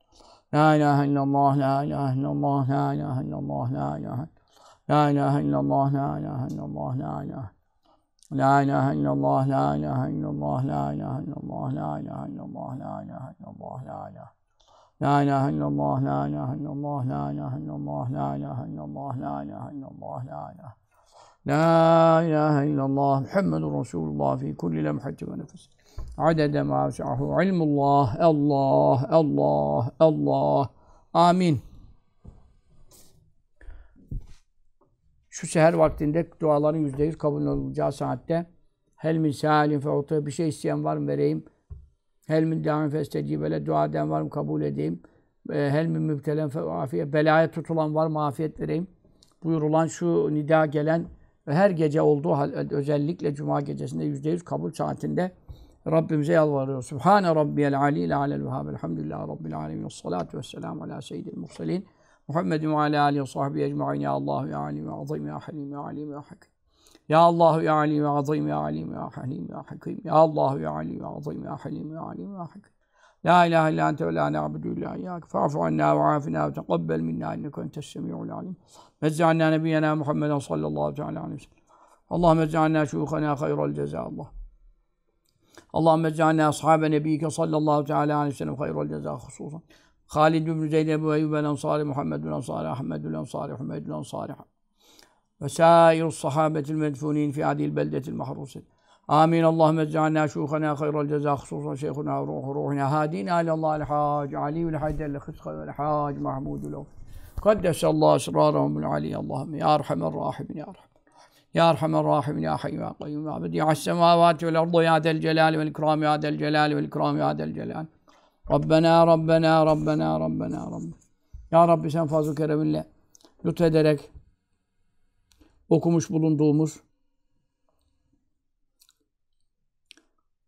S1: لا
S2: إله إلا الله لا إله إلا الله لا إله إلا الله لا إله لا إله إلا الله لا إله إلا الله لا إله لا إله إلا الله لا إله إلا الله لا إله إلا الله لا إله إلا الله
S1: لا إله إلا الله لا إله لا إله إلا الله لا إله إلا الله لا إله إلا الله لا إله إلا الله لا إله إلا الله لا إله
S2: لا إله إلا الله محمد رسول الله في كل لمحة ونفس adede ma vesi'ahu ilmullah. Allah, Allah, Allah. Amin. Şu seher vaktinde duaların yüzde yüz kabul olacağı saatte Hel min salim bir şey isteyen var mı vereyim. Hel min daim festecibele dua eden var mı kabul edeyim. Hel min müptelen fe belaya tutulan var mı afiyet vereyim. Buyurulan şu nida gelen ve her gece olduğu hal, özellikle cuma gecesinde yüzde yüz kabul saatinde Rabbimize yalvarıyoruz. Sübhane rabbiyel alil alel vehhab. Elhamdülillahi rabbil alemin. Salatu vesselamu ala seyyidil murselin. Muhammedin ve ala alihi ve sahbihi ecma'in. Ya Allahu ya alim ya azim ya halim ya
S1: alim ya hakim.
S2: Ya Allahu ya alim ya azim ya alim ya halim ya hakim. Ya Allahu ya alim ya azim ya halim ya alim ya hakim. La ilahe illa ente ve la na'budu illa iyyâk. Fa'fu anna ve afina ve teqabbel minna inneke entes semi'ul alim. Mezza'anna nebiyyena Muhammeden sallallahu aleyhi ve sellem. Allahümme ec'alna şuyukhana hayral cezâ Allah. اللهم اجعلنا أصحاب نبيك صلى الله تعالى عليه وسلم خير الجزاء خصوصا خالد بن زيد أبو أيوب الأنصاري محمد الأنصاري أحمد الأنصاري حميد الأنصاري وسائر الصحابة المدفونين في هذه البلدة المحروسة آمين اللهم اجعلنا شيوخنا خير الجزاء خصوصا شيخنا روح روحنا هادينا إلى الله الحاج علي الحاج الخسخة والحاج محمود له قدس الله أسرارهم العلي اللهم يا أرحم الراحمين يا أرحم Ya Erhamer Rahim, Ya Hayy, Ya Kayyum, Ya Abed, Ya As-Semavati vel Ardu, Ya Del Celal vel İkram, Ya Del Celal vel İkram, Ya Del Celal. Rabbena, Rabbena, Rabbena, Rabbena, Rabbena. Ya Rabbi sen fazl-ı kereminle lütfederek okumuş bulunduğumuz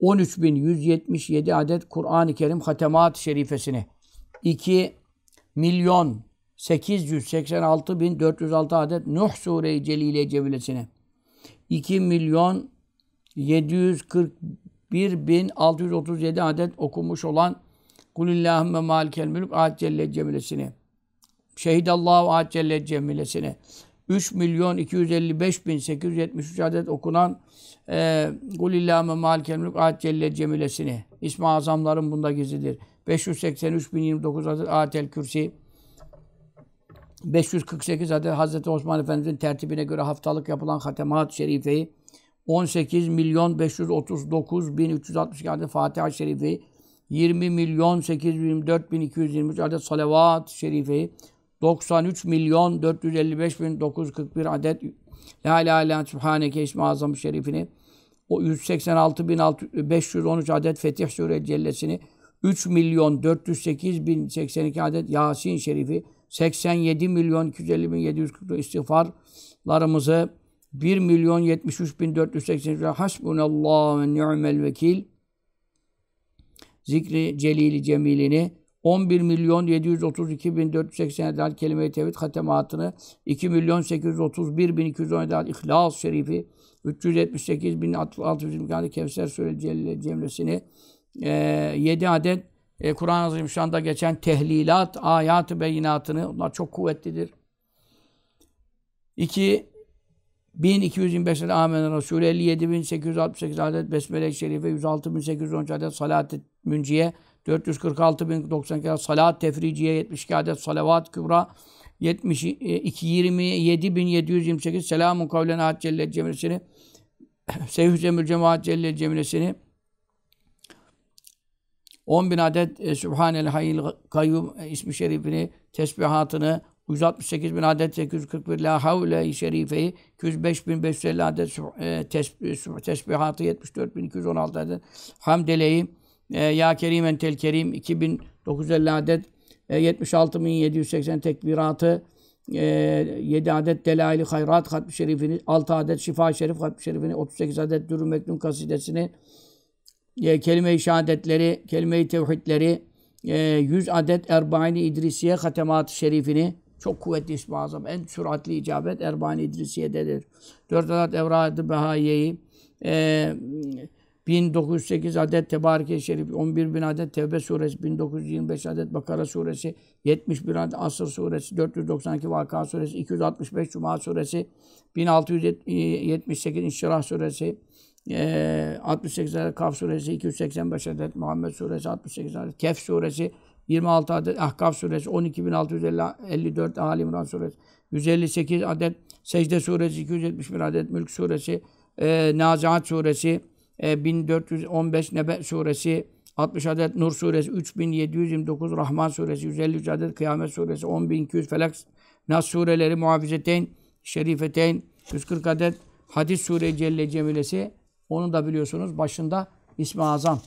S2: 13.177 adet Kur'an-ı Kerim hatemat şerifesini 2 milyon 886.406 adet Nuh Sure-i Celile Cevillesini 2 milyon 741 bin 637 adet okumuş olan Kulillahümme malikel mülk ayet celle cemilesini. Şehidallahu ayet celle cemilesini. 3 milyon 255 bin 873 adet okunan e, Kulillâme malikel mülk ayet celle cemilesini. İsmi azamların bunda gizlidir. 583 bin 29 adet ayetel kürsi. 548 adet Hazreti Osman Efendimiz'in tertibine göre haftalık yapılan hatemat Şerife'yi 18 milyon 539 bin 362 adet fatiha Şerife'yi 20 milyon 824 bin 223 adet salavat şerifeyi 93 milyon 455 bin 941 adet La ilahe illallah Sübhaneke ismi azam şerifini o 186 bin 513 adet Fetih Sure Cellesini 3 milyon 408 bin 82 adet Yasin şerifi 87 milyon 250 bin 740 istiğfarlarımızı 1 milyon 73 bin 480 hasbunallah ve ni'mel vekil zikri celili cemilini 11 milyon 732 bin 480 adal kelime-i tevhid hatematını 2 milyon 831 bin 210 adal ihlas şerifi 378 bin 600 620 kevser söyle cemlesini e, 7 adet e, Kur'an-ı Azimüşşan'da geçen tehlilat, ayat-ı beyinatını, onlar çok kuvvetlidir. 2. 1225 adet Amen Resulü, 57868 adet Besmele-i Şerife, 106813 adet Salat-ı Münciye, 446.092 adet Salat Tefriciye, 72 adet Salavat Kübra, 27.728 e, Selamun Kavlen Ahad Celle Cemilesini, (clears throat) Sevhü Cemil Cemaat Celle Cemilesini, 10 bin adet e, Sübhanel Hayyil Kayyum e, ismi şerifini, tesbihatını, 168 bin adet 841 La Havle-i Şerife'yi, 205 bin 550 adet e, tesbih, e, tesbihatı, 74 bin 216 adet Hamdele'yi, e, Ya kerim entel Kerim, 2950 adet, e, 76 bin 780 tekbiratı, e, 7 adet Delail-i Hayrat Hatmi Şerifini, 6 adet şifa Şerif Hatmi Şerifini, 38 adet Dürüm Meknun Kasidesini, e, kelime-i şehadetleri, kelime-i tevhidleri, e, 100 adet erbain İdrisiye hatemat-ı şerifini çok kuvvetli ismi azam. En süratli icabet Erbain İdrisiye'dedir. 4 adet Evradı Behaye'yi, e, 1908 adet Tebarike Şerif, 11 bin adet Tevbe Suresi, 1925 adet Bakara Suresi, 71 adet asr Suresi, 492 Vaka Suresi, 265 Cuma Suresi, 1678 İnşirah Suresi, 68 adet Kaf suresi, 285 adet Muhammed suresi, 68 adet Kehf suresi, 26 adet Ahkaf suresi, 12654 Ali İmran suresi, 158 adet Secde suresi, 271 adet Mülk suresi, e, Nazihat suresi, e, 1415 Nebe suresi, 60 adet Nur suresi, 3729 Rahman suresi, 153 adet Kıyamet suresi, 10200 Felak Nas sureleri, Muhafizeteyn, Şerifeteyn, 140 adet Hadis sure Celle Cemilesi, onun da biliyorsunuz başında ismi Azam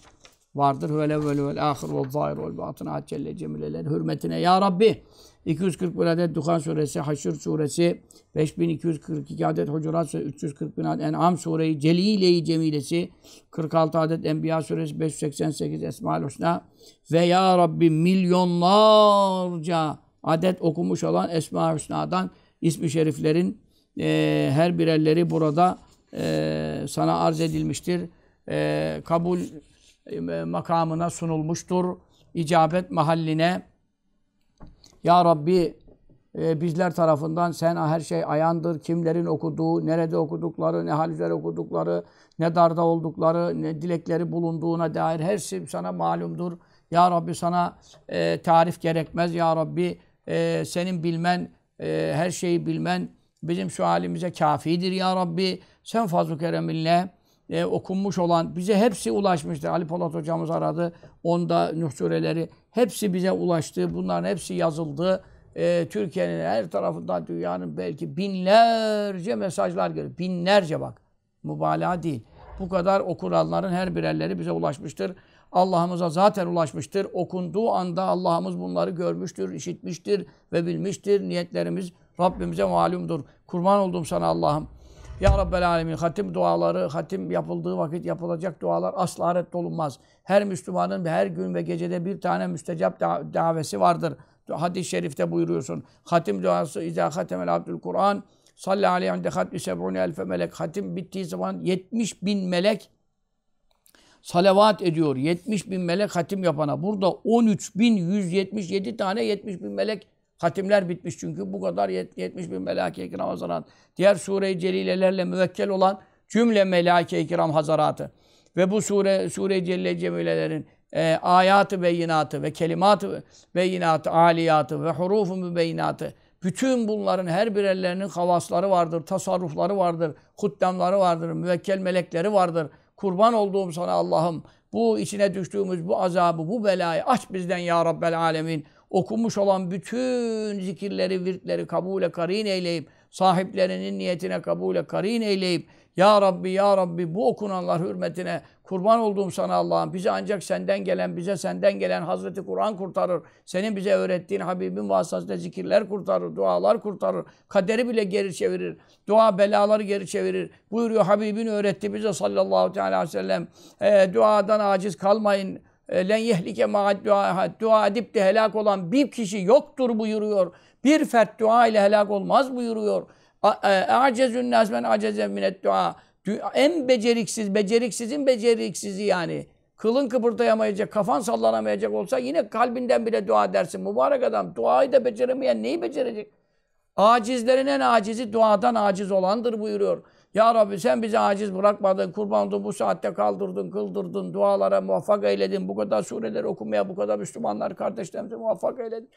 S2: vardır. Hüvelev ve vel ahir ve zahir ve batın ad celle cemileler hürmetine. Ya Rabbi 241 adet Duhan suresi, Haşr suresi, 5242 adet Hucurat suresi, 340 bin adet En'am suresi Celile-i Cemilesi, 46 adet Enbiya suresi, 588 Esma-ül Hüsna ve Ya Rabbi milyonlarca adet okumuş olan Esma-ül Hüsna'dan ismi şeriflerin e, her birerleri burada e, sana arz edilmiştir. E, kabul e, makamına sunulmuştur. İcabet mahalline Ya Rabbi e, bizler tarafından sen her şey ayandır. Kimlerin okuduğu, nerede okudukları, ne hal üzere okudukları, ne darda oldukları, ne dilekleri bulunduğuna dair her şey sana malumdur. Ya Rabbi sana e, tarif gerekmez. Ya Rabbi e, senin bilmen, e, her şeyi bilmen bizim şu halimize kafidir ya Rabbi sen fazl-ı kereminle e, okunmuş olan bize hepsi ulaşmıştır. Ali Polat hocamız aradı. Onda Nuh sureleri hepsi bize ulaştı. Bunların hepsi yazıldı. E, Türkiye'nin her tarafından dünyanın belki binlerce mesajlar geliyor. Binlerce bak. Mübalağa değil. Bu kadar okuranların her birerleri bize ulaşmıştır. Allah'ımıza zaten ulaşmıştır. Okunduğu anda Allah'ımız bunları görmüştür, işitmiştir ve bilmiştir. Niyetlerimiz Rabbimize malumdur. Kurban oldum sana Allah'ım. Ya Rabbel Alemin, hatim duaları, hatim yapıldığı vakit yapılacak dualar asla reddolunmaz. Her Müslümanın her gün ve gecede bir tane müstecap da davesi vardır. Hadis-i şerifte buyuruyorsun. Hatim duası, İzâ hatemel Abdülkuran, Kur'an, salli aleyhi ande hatmi seb'une elfe melek. Hatim bittiği zaman 70 bin melek salavat ediyor. 70 bin melek hatim yapana. Burada 13.177 tane 70 bin melek Hatimler bitmiş çünkü bu kadar 70 bin melaki-i kiram hazarat. Diğer sure-i celilelerle müvekkel olan cümle melaki-i kiram hazaratı. Ve bu sure, sure-i celile cemilelerin e, ayatı beyinatı ve kelimatı ve beyinatı, aliyatı ve hurufu mübeyinatı. Bütün bunların her birerlerinin havasları vardır, tasarrufları vardır, huddamları vardır, müvekkel melekleri vardır. Kurban olduğum sana Allah'ım bu içine düştüğümüz bu azabı, bu belayı aç bizden ya Rabbel Alemin okumuş olan bütün zikirleri, virtleri kabule karin eyleyip, sahiplerinin niyetine kabule karin eyleyip, Ya Rabbi, Ya Rabbi bu okunanlar hürmetine kurban olduğum sana Allah'ım. Bizi ancak senden gelen, bize senden gelen Hazreti Kur'an kurtarır. Senin bize öğrettiğin Habibin vasıtasıyla zikirler kurtarır, dualar kurtarır. Kaderi bile geri çevirir. Dua belaları geri çevirir. Buyuruyor Habibin öğretti bize sallallahu aleyhi ve sellem. E, duadan aciz kalmayın. E, len yehlike ma dua, edip de helak olan bir kişi yoktur buyuruyor. Bir fert dua ile helak olmaz buyuruyor. E, Acezün nas men aceze minet dua. En beceriksiz, beceriksizin beceriksizi yani. Kılın kıpırdayamayacak, kafan sallanamayacak olsa yine kalbinden bile dua dersin. Mübarek adam duayı da beceremeyen neyi becerecek? Acizlerin en acizi duadan aciz olandır buyuruyor. Ya Rabbi sen bizi aciz bırakmadın, kurban oldun, bu saatte kaldırdın, kıldırdın, dualara muvaffak eyledin. Bu kadar sureleri okumaya, bu kadar Müslümanlar kardeşlerimize muvaffak eyledin.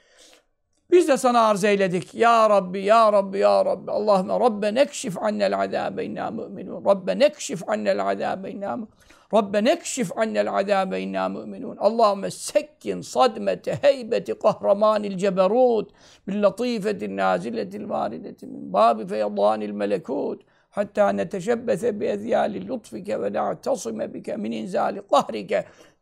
S2: Biz de sana arz eyledik. Ya Rabbi, Ya Rabbi, Ya Rabbi. Allahümme Rabbe nekşif annel azâbe innâ mü'minûn. Rabbe nekşif annel azâbe innâ mü'minûn. Rabbe nekşif annel azâbe innâ mü'minûn. Allahümme sekkin sadmete heybeti kahramanil ceberûd. Bil latifetin naziletil varideti min babi feyadânil melekûd. حتى نتشبث بأذيال لطفك ونعتصم بك من إنزال قهرك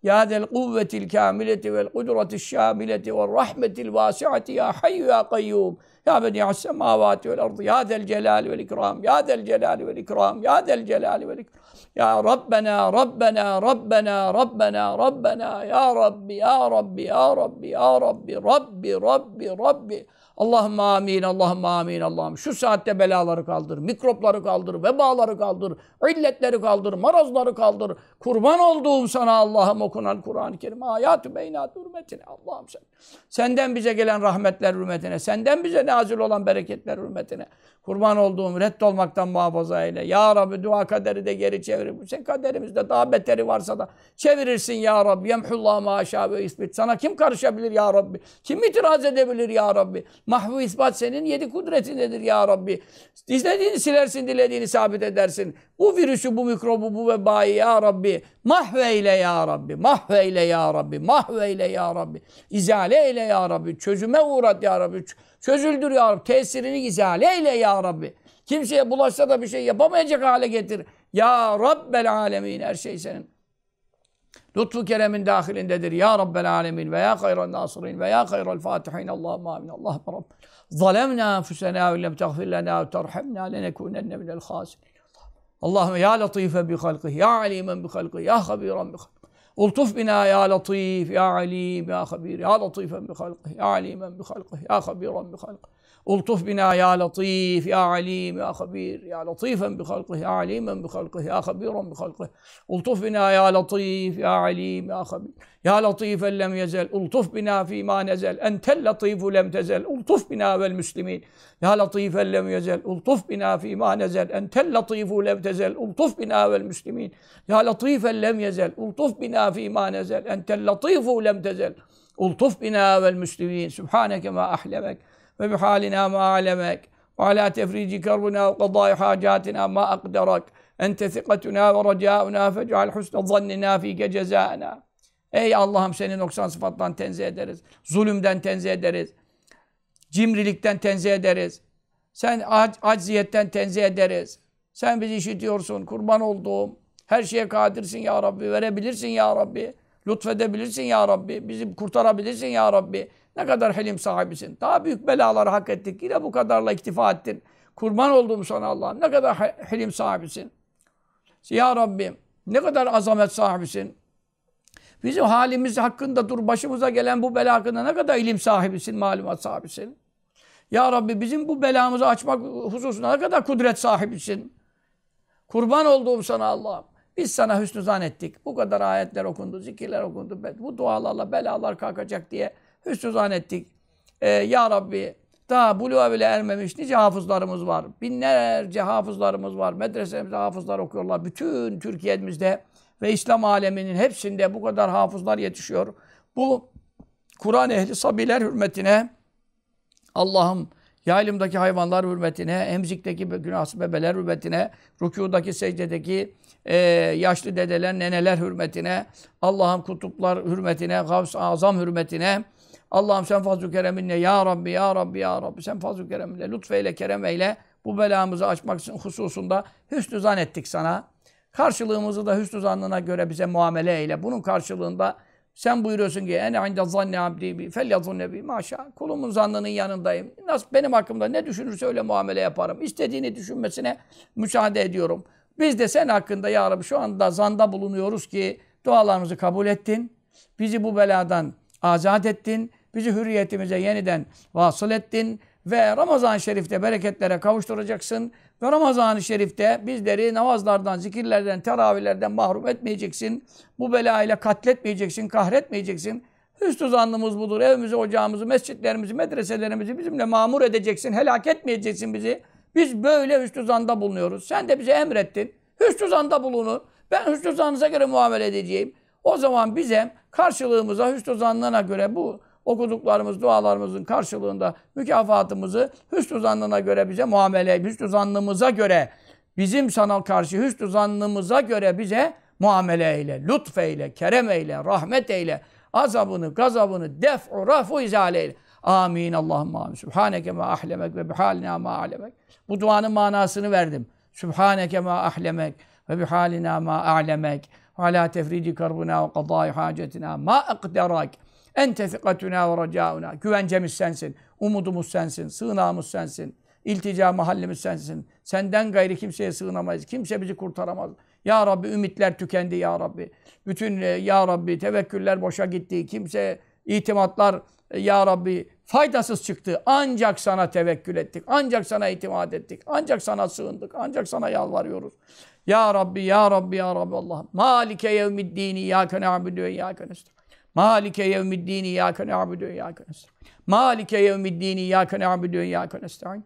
S2: يا ذا القوة الكاملة والقدرة الشاملة والرحمة الواسعة يا حي يا قيوم يا بديع السماوات والأرض يا ذا الجلال والإكرام يا ذا الجلال والإكرام يا ذا الجلال والإكرام يا ربنا ربنا ربنا ربنا ربنا يا ربي يا ربي يا ربي يا ربي ربي ربي ربي, ربي Allahümme amin, Allahümme amin, Allah'ım şu saatte belaları kaldır, mikropları kaldır, vebaları kaldır, illetleri kaldır, marazları kaldır. Kurban olduğum sana Allah'ım okunan Kur'an-ı Kerim. Hayat-ı beyna hürmetine Allah'ım sen. Senden bize gelen rahmetler hürmetine, senden bize nazil olan bereketler hürmetine. Kurban olduğum reddolmaktan muhafaza eyle. Ya Rabbi dua kaderi de geri çevir. Sen kaderimizde daha beteri varsa da çevirirsin ya Rabbi. Yemhullah maşa ve isbit. Sana kim karışabilir ya Rabbi? Kim itiraz edebilir ya Rabbi? Mahvu ispat senin yedi kudretindedir ya Rabbi. İstediğini silersin, dilediğini sabit edersin. Bu virüsü, bu mikrobu, bu vebayı ya Rabbi Mahveyle ya Rabbi, mahveyle ya Rabbi, mahveyle ya Rabbi. İzale eyle ya Rabbi, çözüme uğrat ya Rabbi. Çözüldür ya Rabbi, tesirini izale eyle ya Rabbi. Kimseye bulaşsa da bir şey yapamayacak hale getir. Ya Rabbel alemin, her şey senin. Lütfu keremin dahilindedir. Ya Rabbel alemin ve ya hayran nasirin ve ya hayral fatihin. Allahümme amin. Allahümme Rabbel. Zalemna enfusena ve lem teğfir lena ve terhamna lenekunenne minel hasin. اللهم يا لطيفا بخلقه يا عليما بخلقه يا خبيرا بخلقه الطف بنا يا لطيف يا عليم يا خبير يا لطيفا بخلقه يا عليما بخلقه يا خبيرا بخلقه الطف بنا يا لطيف يا عليم يا خبير يا لطيفا بخلقه يا عليما بخلقه يا خبيرا بخلقه الطف بنا يا لطيف يا عليم يا خبير يا لطيفا لم يزل الطف بنا فيما نزل انت اللطيف لم تزل الطف بنا والمسلمين يا لطيفا لم يزل الطف بنا فيما نزل انت اللطيف لم تزل الطف بنا والمسلمين يا لطيفا لم يزل الطف بنا فيما نزل انت اللطيف لم تزل الطف بنا والمسلمين سبحانك ما احلمك ve bi halina ma alemek ve ala tefrici karbuna ve qadai hacatina ma akderak ente sikatuna ve racauna fecal husne zannina fike cezaena Ey Allah'ım seni noksan sıfattan tenzih ederiz. Zulümden tenzih ederiz. Cimrilikten tenzih ederiz. Sen ac acziyetten tenzih ederiz. Sen bizi işitiyorsun. Kurban olduğum. Her şeye kadirsin ya Rabbi. Verebilirsin ya Rabbi. Lütfedebilirsin ya Rabbi. Bizi kurtarabilirsin ya Rabbi. Ne kadar helim sahibisin. Daha büyük belaları hak ettik. Yine bu kadarla iktifa ettin. Kurban olduğum sana Allah'ım. Ne kadar helim sahibisin. Ya Rabbim ne kadar azamet sahibisin. Bizim halimiz hakkında dur başımıza gelen bu bela hakkında ne kadar ilim sahibisin, malumat sahibisin. Ya Rabbi bizim bu belamızı açmak hususunda ne kadar kudret sahibisin. Kurban olduğum sana Allah'ım. Biz sana hüsnü zan Bu kadar ayetler okundu, zikirler okundu. Bu dualarla belalar kalkacak diye Hüsnü zannettik. E, ya Rabbi daha buluğa bile ermemiş nice hafızlarımız var. Binlerce hafızlarımız var. Medresemizde hafızlar okuyorlar. Bütün Türkiye'mizde ve İslam aleminin hepsinde bu kadar hafızlar yetişiyor. Bu Kur'an ehli sabiler hürmetine Allah'ım yaylımdaki hayvanlar hürmetine, emzikteki günahsız bebeler hürmetine, rükudaki, secdedeki e, yaşlı dedeler, neneler hürmetine, Allah'ım kutuplar hürmetine, Gavs-ı Azam hürmetine, Allah'ım sen fazl-ı kereminle ya Rabbi ya Rabbi ya Rabbi sen fazl-ı kereminle lütfeyle keremeyle bu belamızı açmak için hususunda hüsnü zan ettik sana. Karşılığımızı da hüsnü zannına göre bize muamele eyle. Bunun karşılığında sen buyuruyorsun ki ene inde zanne abdi bi felyazunne bi maşa. Kulumun zannının yanındayım. Nasıl benim hakkımda ne düşünürse öyle muamele yaparım. İstediğini düşünmesine müsaade ediyorum. Biz de sen hakkında ya Rabbi şu anda zanda bulunuyoruz ki dualarımızı kabul ettin. Bizi bu beladan azat ettin. Bizi hürriyetimize yeniden vasıl ettin ve Ramazan-ı Şerif'te bereketlere kavuşturacaksın. Ve Ramazan-ı Şerif'te bizleri namazlardan, zikirlerden, teravihlerden mahrum etmeyeceksin. Bu belayla katletmeyeceksin, kahretmeyeceksin. Hüsnü zannımız budur. Evimizi, ocağımızı, mescitlerimizi, medreselerimizi bizimle mamur edeceksin. Helak etmeyeceksin bizi. Biz böyle hüsnü zanda bulunuyoruz. Sen de bize emrettin. Hüsnü zanda bulunu. Ben hüsnü zanınıza göre muamele edeceğim. O zaman bize karşılığımıza hüsnü zanlığına göre bu okuduklarımız, dualarımızın karşılığında mükafatımızı hüsnü zannına göre bize muamele, hüsnü zannımıza göre, bizim sana karşı hüsnü zannımıza göre bize muamele eyle, lütfeyle, kerem eyle, rahmet eyle, azabını, gazabını def'u rafu izale eyle. Amin. Allahümme amin. Sübhaneke ma ahlemek ve bihalina ma alemek. Bu duanın manasını verdim. Sübhaneke ma ahlemek ve bihalina ma a'lemek. Ve ala tefridi karbuna ve kadai hacetina ma ekderak. Ente sikatuna ve recauna. Güvencemiz sensin. Umudumuz sensin. Sığınağımız sensin. İltica mahallimiz sensin. Senden gayri kimseye sığınamayız. Kimse bizi kurtaramaz. Ya Rabbi ümitler tükendi ya Rabbi. Bütün e, ya Rabbi tevekküller boşa gitti. Kimse itimatlar e, ya Rabbi faydasız çıktı. Ancak sana tevekkül ettik. Ancak sana itimat ettik. Ancak sana sığındık. Ancak sana yalvarıyoruz. Ya Rabbi, Ya Rabbi, Ya Rabbi Allah. Malike yevmiddini, ya na'budu ve iyyâke nesta'in. مالك يوم الدين إياك نعبد وإياك نستعين مالك يوم الدين إياك نعبد وإياك نستعين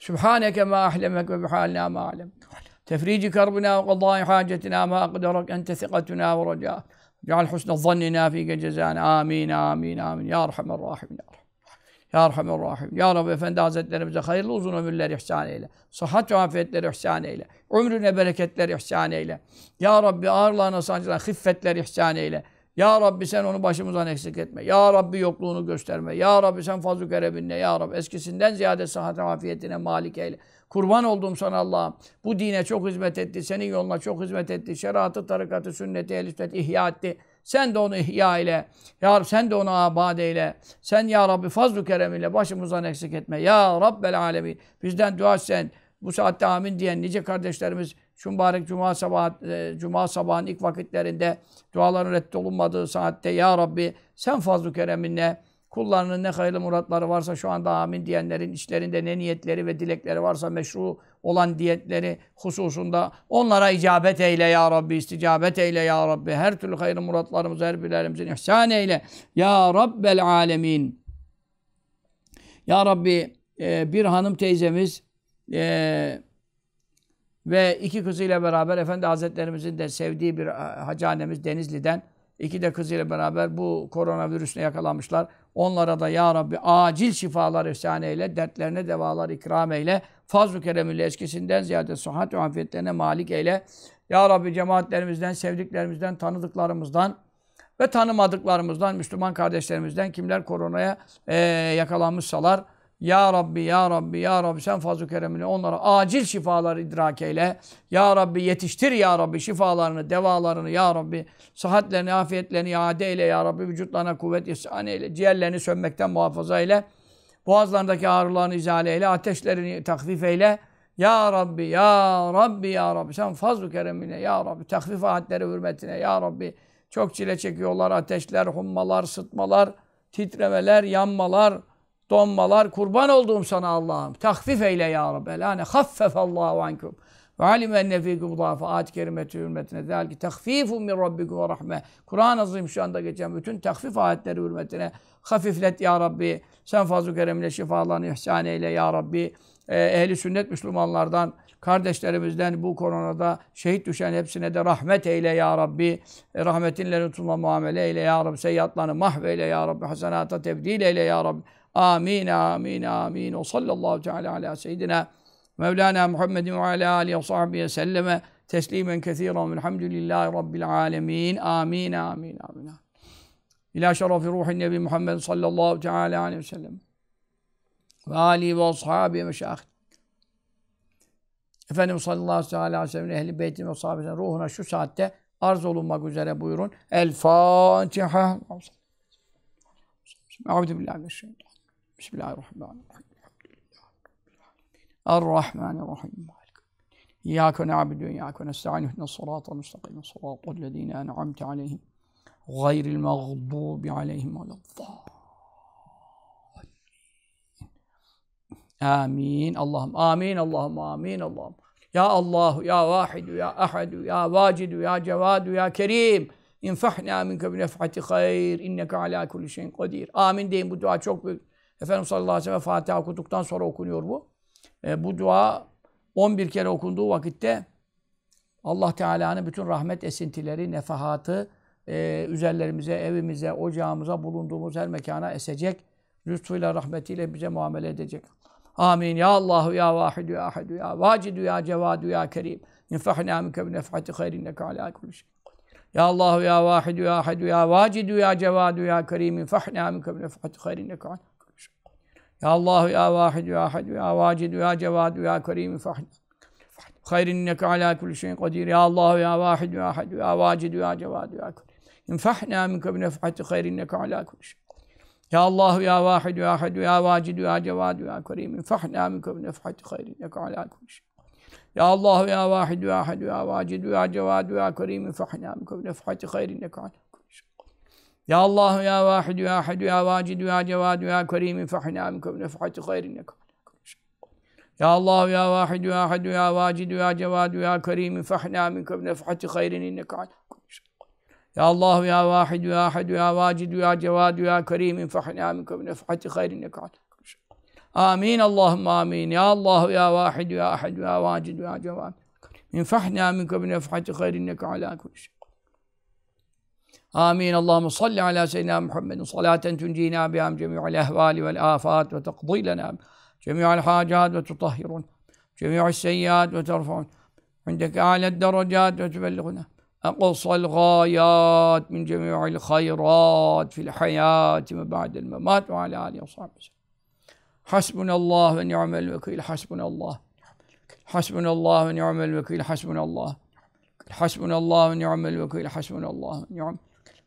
S2: سبحانك ما أحلمك وبحالنا ما أعلم تفريج كربنا وقضاء حاجتنا ما أقدرك أنت ثقتنا ورجاء اجعل حسن ظننا فيك جزاء آمين آمين آمين يا أرحم الراحمين يا Ya Erhamer Rahim. Ya Rabbi Efendi Hazretlerimize hayırlı uzun ömürler ihsan eyle. Sıhhat ve afiyetler ihsan eyle. Ömrüne bereketler ihsan eyle. Ya Rabbi ağırlığına sancılan hiffetler ihsan eyle. Ya Rabbi sen onu başımızdan eksik etme. Ya Rabbi yokluğunu gösterme. Ya Rabbi sen fazl-ı kereminle. Ya Rabbi eskisinden ziyade sıhhat ve afiyetine malik eyle. Kurban olduğum sana Allah'ım. Bu dine çok hizmet etti. Senin yoluna çok hizmet etti. Şeriatı, tarikatı, sünneti, ehl ihya etti. Sen de onu ihya ile. Ya Rabbi sen de onu abad eyle. Sen ya Rabbi fazlu keremiyle başımızdan eksik etme. Ya Rabbel alemin. Bizden dua sen. Bu saatte amin diyen nice kardeşlerimiz şu mübarek cuma sabah e, cuma sabahın ilk vakitlerinde duaların reddolunmadığı saatte ya Rabbi sen fazlu kereminle Kullarının ne hayırlı muratları varsa şu anda amin diyenlerin içlerinde ne niyetleri ve dilekleri varsa meşru olan diyetleri hususunda onlara icabet eyle ya Rabbi, isticabet eyle ya Rabbi. Her türlü hayırlı muratlarımızı her birlerimizin ihsan eyle. Ya Rabbel alemin. Ya Rabbi bir hanım teyzemiz ve iki kızıyla beraber Efendi Hazretlerimizin de sevdiği bir hacanemiz Denizli'den İki de kızıyla beraber bu koronavirüsüne yakalanmışlar. Onlara da ya Rabbi acil şifalar efsane eyle, dertlerine devalar ikram eyle. Fazl-ı keremiyle eskisinden ziyade sıhhat ve afiyetlerine malik eyle. Ya Rabbi cemaatlerimizden, sevdiklerimizden, tanıdıklarımızdan ve tanımadıklarımızdan, Müslüman kardeşlerimizden kimler koronaya e, yakalanmışsalar, ya Rabbi, Ya Rabbi, Ya Rabbi sen fazl-ı keremini onlara acil şifalar idrak eyle. Ya Rabbi yetiştir Ya Rabbi şifalarını, devalarını Ya Rabbi. Sıhhatlerini, afiyetlerini iade eyle Ya Rabbi. Vücutlarına kuvvet ihsan eyle. Ciğerlerini sönmekten muhafaza eyle. Boğazlarındaki ağrılarını izale eyle. Ateşlerini takvif eyle. Ya Rabbi, Ya Rabbi, Ya Rabbi sen fazl-ı keremine Ya Rabbi. Takvif ahatleri hürmetine Ya Rabbi. Çok çile çekiyorlar ateşler, hummalar, sıtmalar, titremeler, yanmalar, donmalar kurban olduğum sana Allah'ım. Tahfif eyle ya Rabbi. Elâne haffefallahu ankum. Ve alime enne fîkum zâfe âti kerimeti hürmetine zelki tahfîfun min rabbikum ve rahme. Kur'an-ı Azim şu anda geçen bütün tahfif ayetleri hürmetine hafiflet ya Rabbi. Sen fazl-ı keremle şifalarını ihsan eyle ya Rabbi. Ee, ehli sünnet Müslümanlardan, kardeşlerimizden bu koronada şehit düşen hepsine de rahmet eyle ya Rabbi. Ee, rahmetinle lütfunla muamele eyle ya Rabbi. Seyyatlarını mahveyle ya Rabbi. Hasenata tebdil eyle ya Rabbi. Amin, amin, amin. O sallallahu teala ala seyyidina Mevlana Muhammedin ve ala alihi ve sahbihi selleme teslimen kethiren velhamdülillahi rabbil alemin. Amin, amin, amin. İlâ şerefi ruhin nebi Muhammed sallallahu teala aleyhi ve sellem. Ve âli ve ashabi meşâhid. Efendimiz sallallahu aleyhi ve sellem ehli beytin ve sahabesinin ruhuna şu saatte arz olunmak üzere buyurun. El Fatiha. Euzu billahi mineşşeytanirracim.
S1: Bismillahirrahmanirrahim. Errahmanirrahim. İyyâke na'budu ve iyyâke nestaîn. İhdinâ s-sirâtal mustakîm. Sirâtal lezîne en'amte
S2: aleyhim. Gayril mağdûbi aleyhim veleddâllîn. Amin. Allah'ım amin. Allah'ım amin. Allah'ım. Ya Allahu ya Vahidu ya Ahadu ya Vacidu ya Cevadu ya Kerim. İnfahna minke bi nefhati hayr. İnneke ala kulli şeyin kadir. Amin deyin bu dua çok büyük. Efendimiz sallallahu aleyhi ve sellem Fatiha okuduktan sonra okunuyor bu. E, bu dua 11 kere okunduğu vakitte Allah Teala'nın bütün rahmet esintileri, nefahatı e, üzerlerimize, evimize, ocağımıza, bulunduğumuz her mekana esecek. Lütfuyla, rahmetiyle bize muamele edecek. Amin. Ya Allahu ya Vahidu ya Ahadu ya Vacidu ya Cevadu ya Kerim. İnfahna minke bi nefhati khairinneke ala kulli şey. Ya Allahu ya Vahidu ya Ahadu ya Vacidu ya Cevadu ya Kerim. İnfahna minke bi nefhati khairinneke ala ya Allahu ya vahid ya ahad ya vacid ya cevad ya kerim fahd. Hayrin inneke ala kulli şeyin kadir. Ya Allahu ya vahid ya ahad ya vacid ya cevad ya kerim. İnfahna minke bi nefhati hayrin inneke ala kulli şeyin Ya Allahu ya vahid ya ahad ya vacid ya cevad ya kerim. İnfahna minke bi nefhati hayrin inneke ala kulli şeyin Ya Allahu ya vahid ya ahad ya vacid ya cevad ya kerim. İnfahna minke bi nefhati hayrin inneke ala ya Allah, ya Vahid ya Ahad ya Vacid ya Cevad ya Kerim fahna min kavne fahati hayrin ya Allah, ya Vahid ya Ahad ya Vacid ya Cevad ya Kerim fahna min kavne fahati hayrin inneke Ya Allah, ya Vahid ya Ahad ya Vacid ya Cevad ya Kerim fahna min kavne fahati hayrin inneke Amin Allahümme amin. Ya Allah, ya Vahid ya Ahad ya Vacid ya Cevad. Min fahna min kavne fahati hayrin inneke ala kulli şey. آمين اللهم صل على سيدنا محمد صلاة تنجينا بها من جميع الأهوال والآفات وتقضي لنا جميع الحاجات وتطهرنا جميع السيئات وترفعنا عندك أعلى الدرجات وتبلغنا أقصى الغايات من جميع الخيرات في الحياة وبعد الممات وعلى آله وصحبه وسلم حسبنا الله ونعم الوكيل حسبنا الله حسبنا الله ونعم الوكيل حسبنا الله حسبنا الله ونعم الوكيل حسبنا الله ونعم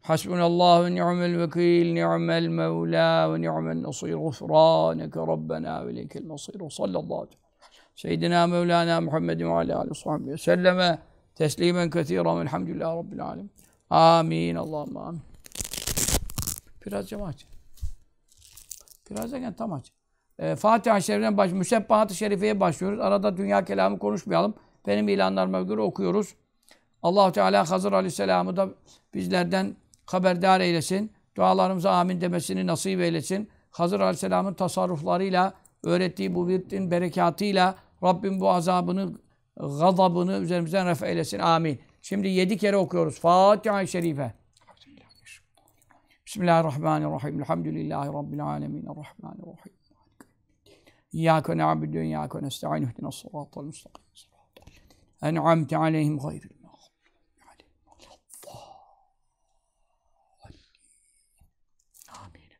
S2: Hasbunallahu ve ni'mel vekil, ni'mel mevla ve ni'mel nasir. Gufraneke Rabbena ve leykel masir. Sallallahu aleyhi ve sellem. Seyyidina Mevlana Muhammedin ve alâ aleyhi ve selleme teslimen kethîran velhamdülillahi rabbil âlem. Amin. Allah'ım amin. Biraz cama aç. Biraz derken tam aç. E, Fatiha-i Şerif'den baş, Müsebbahat-ı Şerife'ye başlıyoruz. Arada dünya kelamı konuşmayalım. Benim ilanlarıma göre okuyoruz. allah Teala Hazır Aleyhisselam'ı da bizlerden haberdar eylesin. Dualarımıza amin demesini nasip eylesin. Hazır Aleyhisselam'ın tasarruflarıyla, öğrettiği bu virtin berekatıyla Rabbim bu azabını, gazabını üzerimizden ref eylesin. Amin. Şimdi yedi kere okuyoruz. Fatiha-i Şerife. Bismillahirrahmanirrahim. Elhamdülillahi Rabbil alemin.
S1: Errahmanirrahim.
S2: İyyâke na'budu ve iyyâke nesta'in. Ihdinas sıratal mustakim. Sıratal lezîne en'amte aleyhim gayril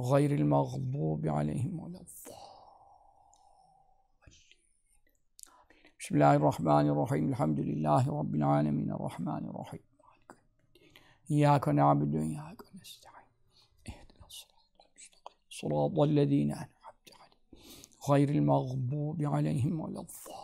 S2: غير المغضوب عليهم ولا بسم الله الرحمن الرحيم الحمد لله رب العالمين الرحمن الرحيم إياك نعبد وإياك نستعين اهدنا الصراط المستقيم صراط الذين أنعمت عليهم غير المغضوب عليهم ولا الضالين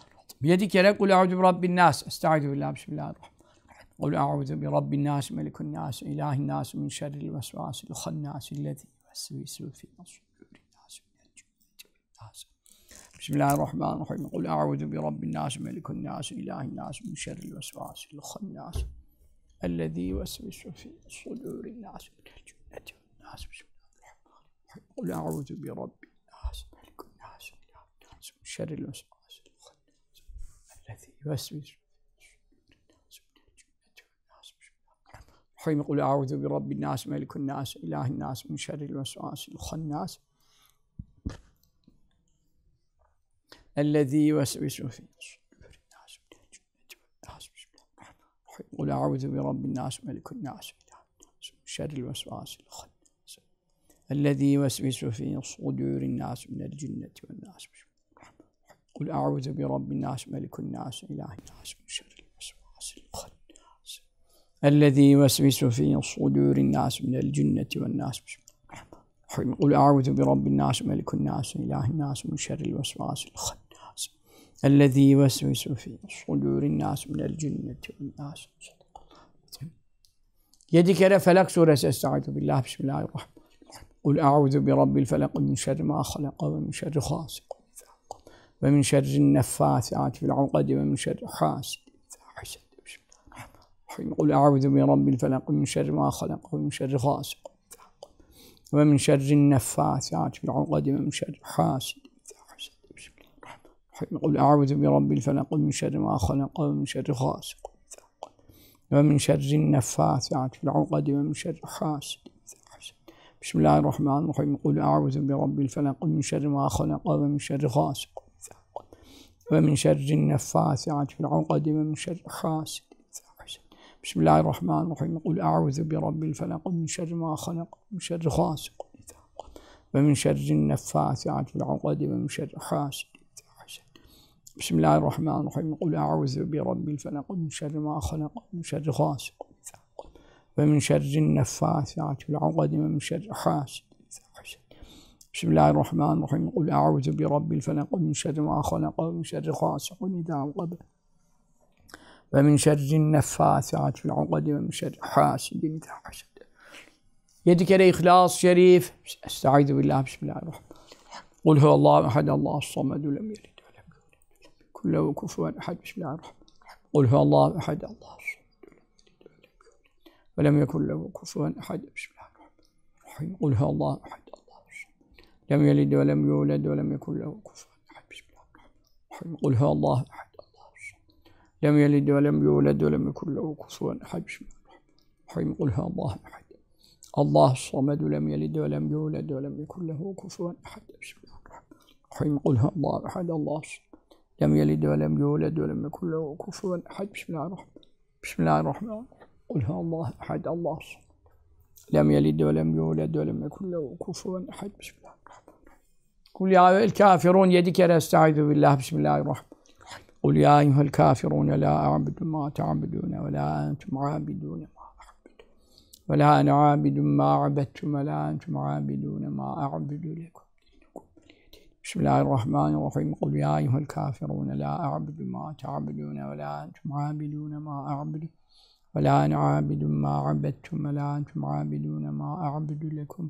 S2: بيدك يا قل أعوذ برب الناس أستعيذ بالله بسم الله الرحمن الرحيم قل أعوذ برب الناس ملك الناس إله الناس من
S1: شر الوسواس الخناس الذي يوسوس في صدور الناس من الجنة والناس بسم الله الرحمن الرحيم قل أعوذ برب الناس ملك الناس إله الناس من شر الوسواس الخناس الذي يوسوس في صدور الناس من الجنة والناس بسم الله الرحمن الرحيم قل أعوذ برب الناس ملك الناس إله الناس من شر الوسواس يوسوس يقول أعوذ برب الناس ملك الناس إله الناس من شر الوسواس الخناس الذي يوسوس في صدور الناس من يقول أعوذ برب الناس ملك الناس إله الناس من شر الوسواس الخناس الذي يوسوس في صدور الناس من الجنة والناس بشبه. قل أعوذ برب الناس ملك الناس إله الناس من شر الوسواس
S2: الخناس الذي يوسوس في صدور الناس
S1: من الجنة والناس قل أعوذ برب الناس ملك الناس إله الناس من شر الوسواس الخناس الذي يوسوس في صدور
S2: الناس من الجنة والناس كره فلق سورة استعاذ بالله بسم الله الرحمن الرحيم قل أعوذ برب الفلق من شر ما خلق ومن شر خاسق ومن شر النفاثات في العقد ومن شر حاسد حسد قل أعوذ برب الفلق من شر ما خلق ومن شر غاسق ومن شر النفاثات في العقد ومن شر حاسد
S1: قل أعوذ برب الفلق من شر ما خلق ومن شر غاسق ومن شر النفاثات في العقد ومن شر حاسد بسم الله الرحمن الرحيم قل أعوذ برب الفلق من شر ما خلق ومن شر غاسق ومن شر النفاثات في العقد ومن شر حاسد بسم الله الرحمن الرحيم قل أعوذ برب الفلق من شر ما خلق من شر خاسق ومن شر النفاثات في العقد ومن شر حاسد بسم الله الرحمن الرحيم قل أعوذ برب الفلق من شر ما خلق من شر خاسق ومن شر النفاثات في العقد ومن شر حاسد Bismillahirrahmanirrahim. Kul a'udhu bi rabbil felak min şerri ma halak min şerri hasidin idâ vakab ve min şerrin neffâsâtil ukad ve min şerri hasidin idâ hased.
S2: Yedi kere İhlas-ı Şerif. Estaizu billah. Bismillahirrahmanirrahim. Kul huvallahu
S1: ehad Allahu samedü lem yelid ve lem yulad ve lem yekun lehu kufuven ehad. Bismillahirrahmanirrahim. Kul huvallahu ehad Allahu samedü lem yelid ve lem yulad ve lem yekun lehu kufuven ehad.
S2: Bismillahirrahmanirrahim. Kul huvallahu ehad. Lem yelid ve lem yuled ve lem yekun lehu kufuven Kul hu Allah ehad. Lem
S1: yelid ve lem
S2: yuled ve lem
S1: yekun lehu kufuven ehad. Bismillahirrahmanirrahim. Kul hu Allah ehad. Allah samed lem yelid ve lem yuled ve lem yekun lehu kufuven ehad. Bismillahirrahmanirrahim. Kul hu Allah ehad. Allah lem yelid ve lem yuled ve lem yekun lehu kufuven ehad. Bismillahirrahmanirrahim. Bismillahirrahmanirrahim. Kul hu Allah ehad. Allah
S2: lem yelid ve lem yuled ve lem
S1: yekun lehu kufuven ehad. Bismillahirrahmanirrahim.
S2: قل يا الكافرون يدك استعيذ بالله بسم الله الرحمن الرحيم قل يا أيها الكافرون لا
S1: أعبد ما تعبدون ولا أنتم عابدون ما أعبد ولا أنا عابد ما عبدتم ولا أنتم عابدون ما أعبد لكم بسم الله الرحمن الرحيم قل يا أيها الكافرون لا أعبد ما تعبدون ولا أنتم عابدون ما أعبد ولا أنا عابد ما عبدتم ولا أنتم عابدون ما أعبد لكم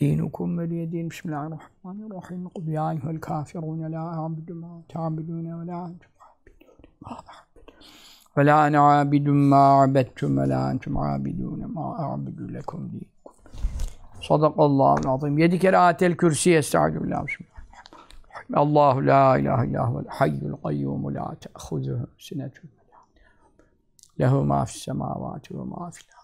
S1: دينكم ولي دين بسم الله الرحمن الرحيم قل يا أيها الكافرون لا أعبد ما تعبدون ولا أنتم عابدون ما
S2: أعبد ولا أنا عابد ما عبدتم ولا أنتم عابدون ما أعبد لكم دينكم صدق الله العظيم يدك الآية الكرسي
S1: استعذ بالله بسم الله الله لا إله إلا هو الحي القيوم لا تأخذه سنة ولا له ما في السماوات وما في الأرض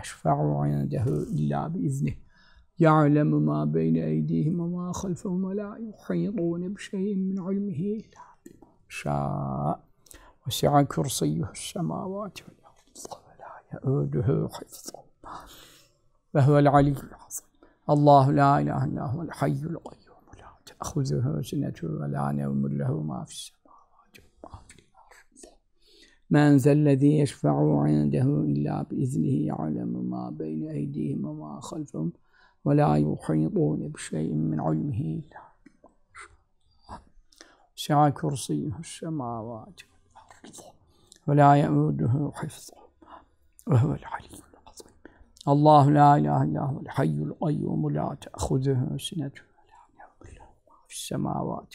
S1: يشفع عنده إلا بإذنه يعلم ما بين أيديهم وما خلفهم ولا يحيطون بشيء من علمه إلا بما شاء وسع كرسيه السماوات والأرض ولا يؤوده حفظهما وهو العلي العظيم الله لا إله إلا هو الحي القيوم لا تأخذه سنة ولا نوم له ما في السماء من ذا الذي يشفع عنده إلا بإذنه يعلم ما بين أيديهم وما خلفهم ولا يحيطون بشيء من علمه إلا سعى كرسيه السماوات والأرض ولا يؤوده حفظه وهو العلي العظيم الله لا إله إلا هو الحي القيوم لا تأخذه سنة ولا نوم في السماوات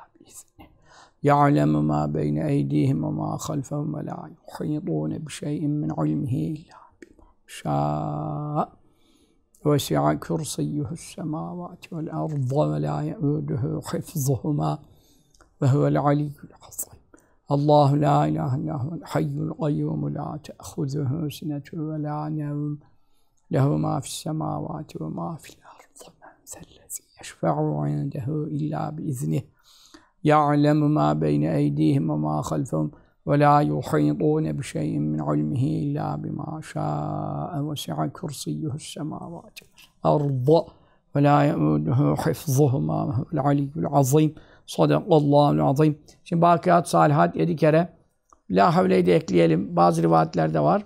S1: يعلم ما بين أيديهم وما خلفهم ولا يحيطون بشيء من علمه إلا بما شاء وسع كرسيه السماوات والأرض ولا يؤوده حفظهما وهو العلي العظيم الله لا إله إلا هو الحي القيوم لا تأخذه سنة ولا نوم له ما في السماوات وما في الأرض من ذا الذي يشفع عنده إلا بإذنه يَعْلَمُ مَا بَيْنَ اَيْدِيهِمْ وَمَا خَلْفَهُمْ وَلَا يُحِيطُونَ بِشَيْءٍ مِّنْ عِلْمِهِ إِلَّا بِمَا شَاءَ وَسِعَ كُرْسِيُّهُ السَّمَاوَاتِ
S2: أَرْضَ وَلَا يَؤُدُهُ حِفْظُهُمَا وَهُوَ الْعَلِيُّ الْعَظِيمُ Sadakallahu azim. Şimdi Bakiat Salihat yedi kere La Havle'yi de ekleyelim. Bazı rivayetlerde var.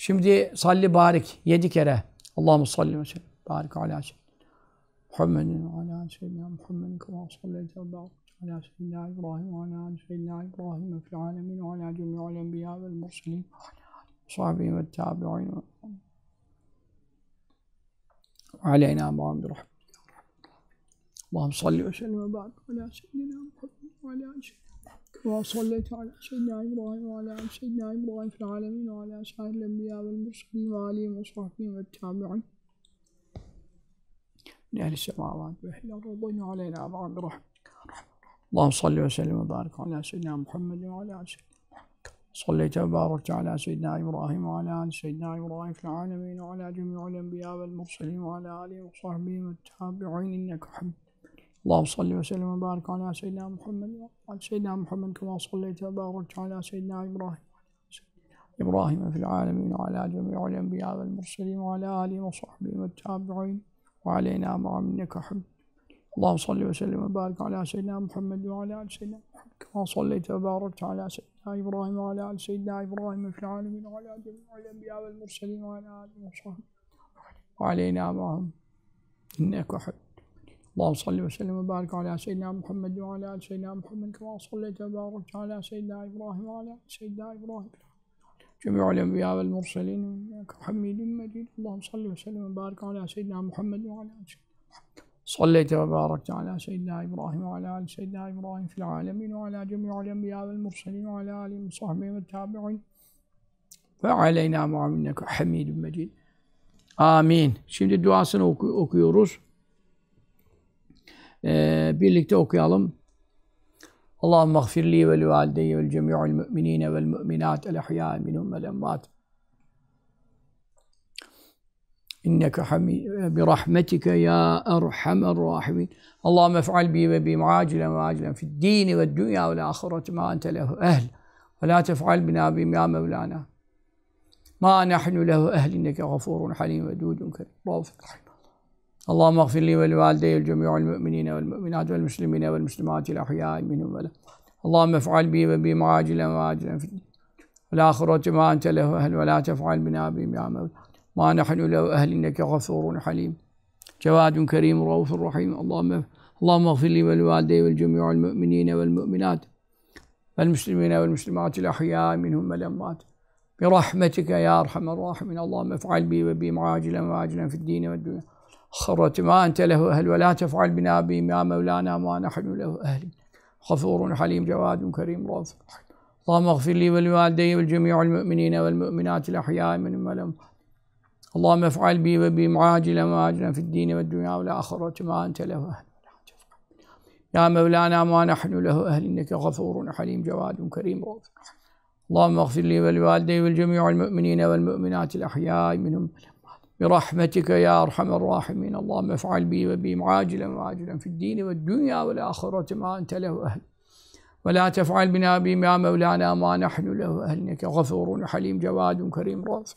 S2: Şimdi salli barik yedi kere. Allahu salli ve sellem.
S1: Barik ala Muhammedin ala seyyidina Muhammedin kema sallallahu aleyhi ala seyyidina İbrahim ala seyyidina İbrahim fil alemin ala cemi'il enbiya vel murselin sahibi ve tabi'in aleyna ma'am bir rahmet. Allah'ım salli ve sellem ve barik ala seyyidina Muhammedin ala seyyidina وصليت على سيدنا إبراهيم وعلى آل سيدنا إبراهيم في العالمين وعلى سائر الأنبياء والمرسلين وعليهم وصحبهم والتابعين من أهل السماوات وأهل الأرض علينا أبعاد برحمتك اللهم صل وسلم وبارك على سيدنا محمد وعلى آل سيدنا محمد صليت وباركت على سيدنا إبراهيم وعلى آل سيدنا إبراهيم في العالمين وعلى جميع الأنبياء والمرسلين وعلى آله وصحبه والتابعين إنك حميد اللهم صل وسلم وبارك على سيدنا محمد وعلى سيدنا محمد كما صليت وباركت على سيدنا إبراهيم إبراهيم في العالمين وعلى جميع الأنبياء والمرسلين وعلى آله وصحبه والتابعين وعلينا معهم منك حب اللهم صل وسلم وبارك على سيدنا محمد وعلى آل سيدنا محمد كما صليت وباركت على سيدنا إبراهيم وعلى آل سيدنا إبراهيم في العالمين وعلى جميع الأنبياء والمرسلين وعلى آله وصحبه وعلينا معهم إنك حب اللهم صل وسلم وبارك على سيدنا محمد وعلى ال سيدنا محمد كما صليت وباركت على سيدنا ابراهيم وعلى ال سيدنا ابراهيم جميع الانبياء والمرسلين انك حميد مجيد اللهم صل وسلم وبارك على سيدنا محمد وعلى ال سيدنا محمد صليت وباركت على سيدنا ابراهيم وعلى ال سيدنا ابراهيم في العالمين وعلى جميع الانبياء والمرسلين وعلى الهم وصحبه والتابعين
S2: فعلينا معهم انك حميد مجيد Amin. Şimdi duasını oku okuyoruz. Ee, birlikte okuyalım. Allahum mağfirli ve livalideyye vel cemi'ul mu'minine vel mu'minat el ahya minhum vel emmat. إنك حميد برحمتك يا أرحم الراحمين اللهم افعل بي وبهم عاجلا وعاجلا في الدين والدنيا والآخرة ما أنت له أهل ولا تفعل بنا بهم يا مولانا ما نحن له أهل إنك غفور حليم ودود كريم رؤوف رحيم اللهم اغفر لي ولوالدي الجميع المؤمنين والمؤمنات والمسلمين والمسلمات الأحياء منهم ولا اللهم افعل بي وبهم عاجلا وآجلا في الدين والآخرة ما أنت له أهل ولا تفعل بنا بهم يا مولا ما نحن له أهل إنك غفور حليم جواد كريم رؤوف رحيم اللهم اللهم اغفر لي ولوالدي والجميع المؤمنين والمؤمنات والمسلمين والمسلمات الأحياء منهم والأموات برحمتك يا أرحم الراحمين اللهم افعل بي وبهم عاجلا وآجلا في الدين والدنيا خرت ما أنت له أهل ولا تفعل بنا بما مولانا ما نحن له أهل غفور حليم جواد كريم رافع اللهم اغفر لي ولوالدي والجميع المؤمنين والمؤمنات الأحياء منهم والأموات اللهم افعل بي وبي معاجلا واجلا في الدين والدنيا والآخرة ما أنت له أهل يا مولانا ما نحن له أهل إنك غفور حليم جواد كريم رافع اللهم اغفر لي ولوالدي والجميع المؤمنين والمؤمنات الأحياء منهم برحمتك يا أرحم الراحمين اللهم افعل بي وبهم عاجلا وعاجلا في الدين والدنيا والآخرة ما أنت له أهل ولا تفعل بنا بهم يا مولانا ما نحن له اهل انك غفور حليم جواد كريم رافع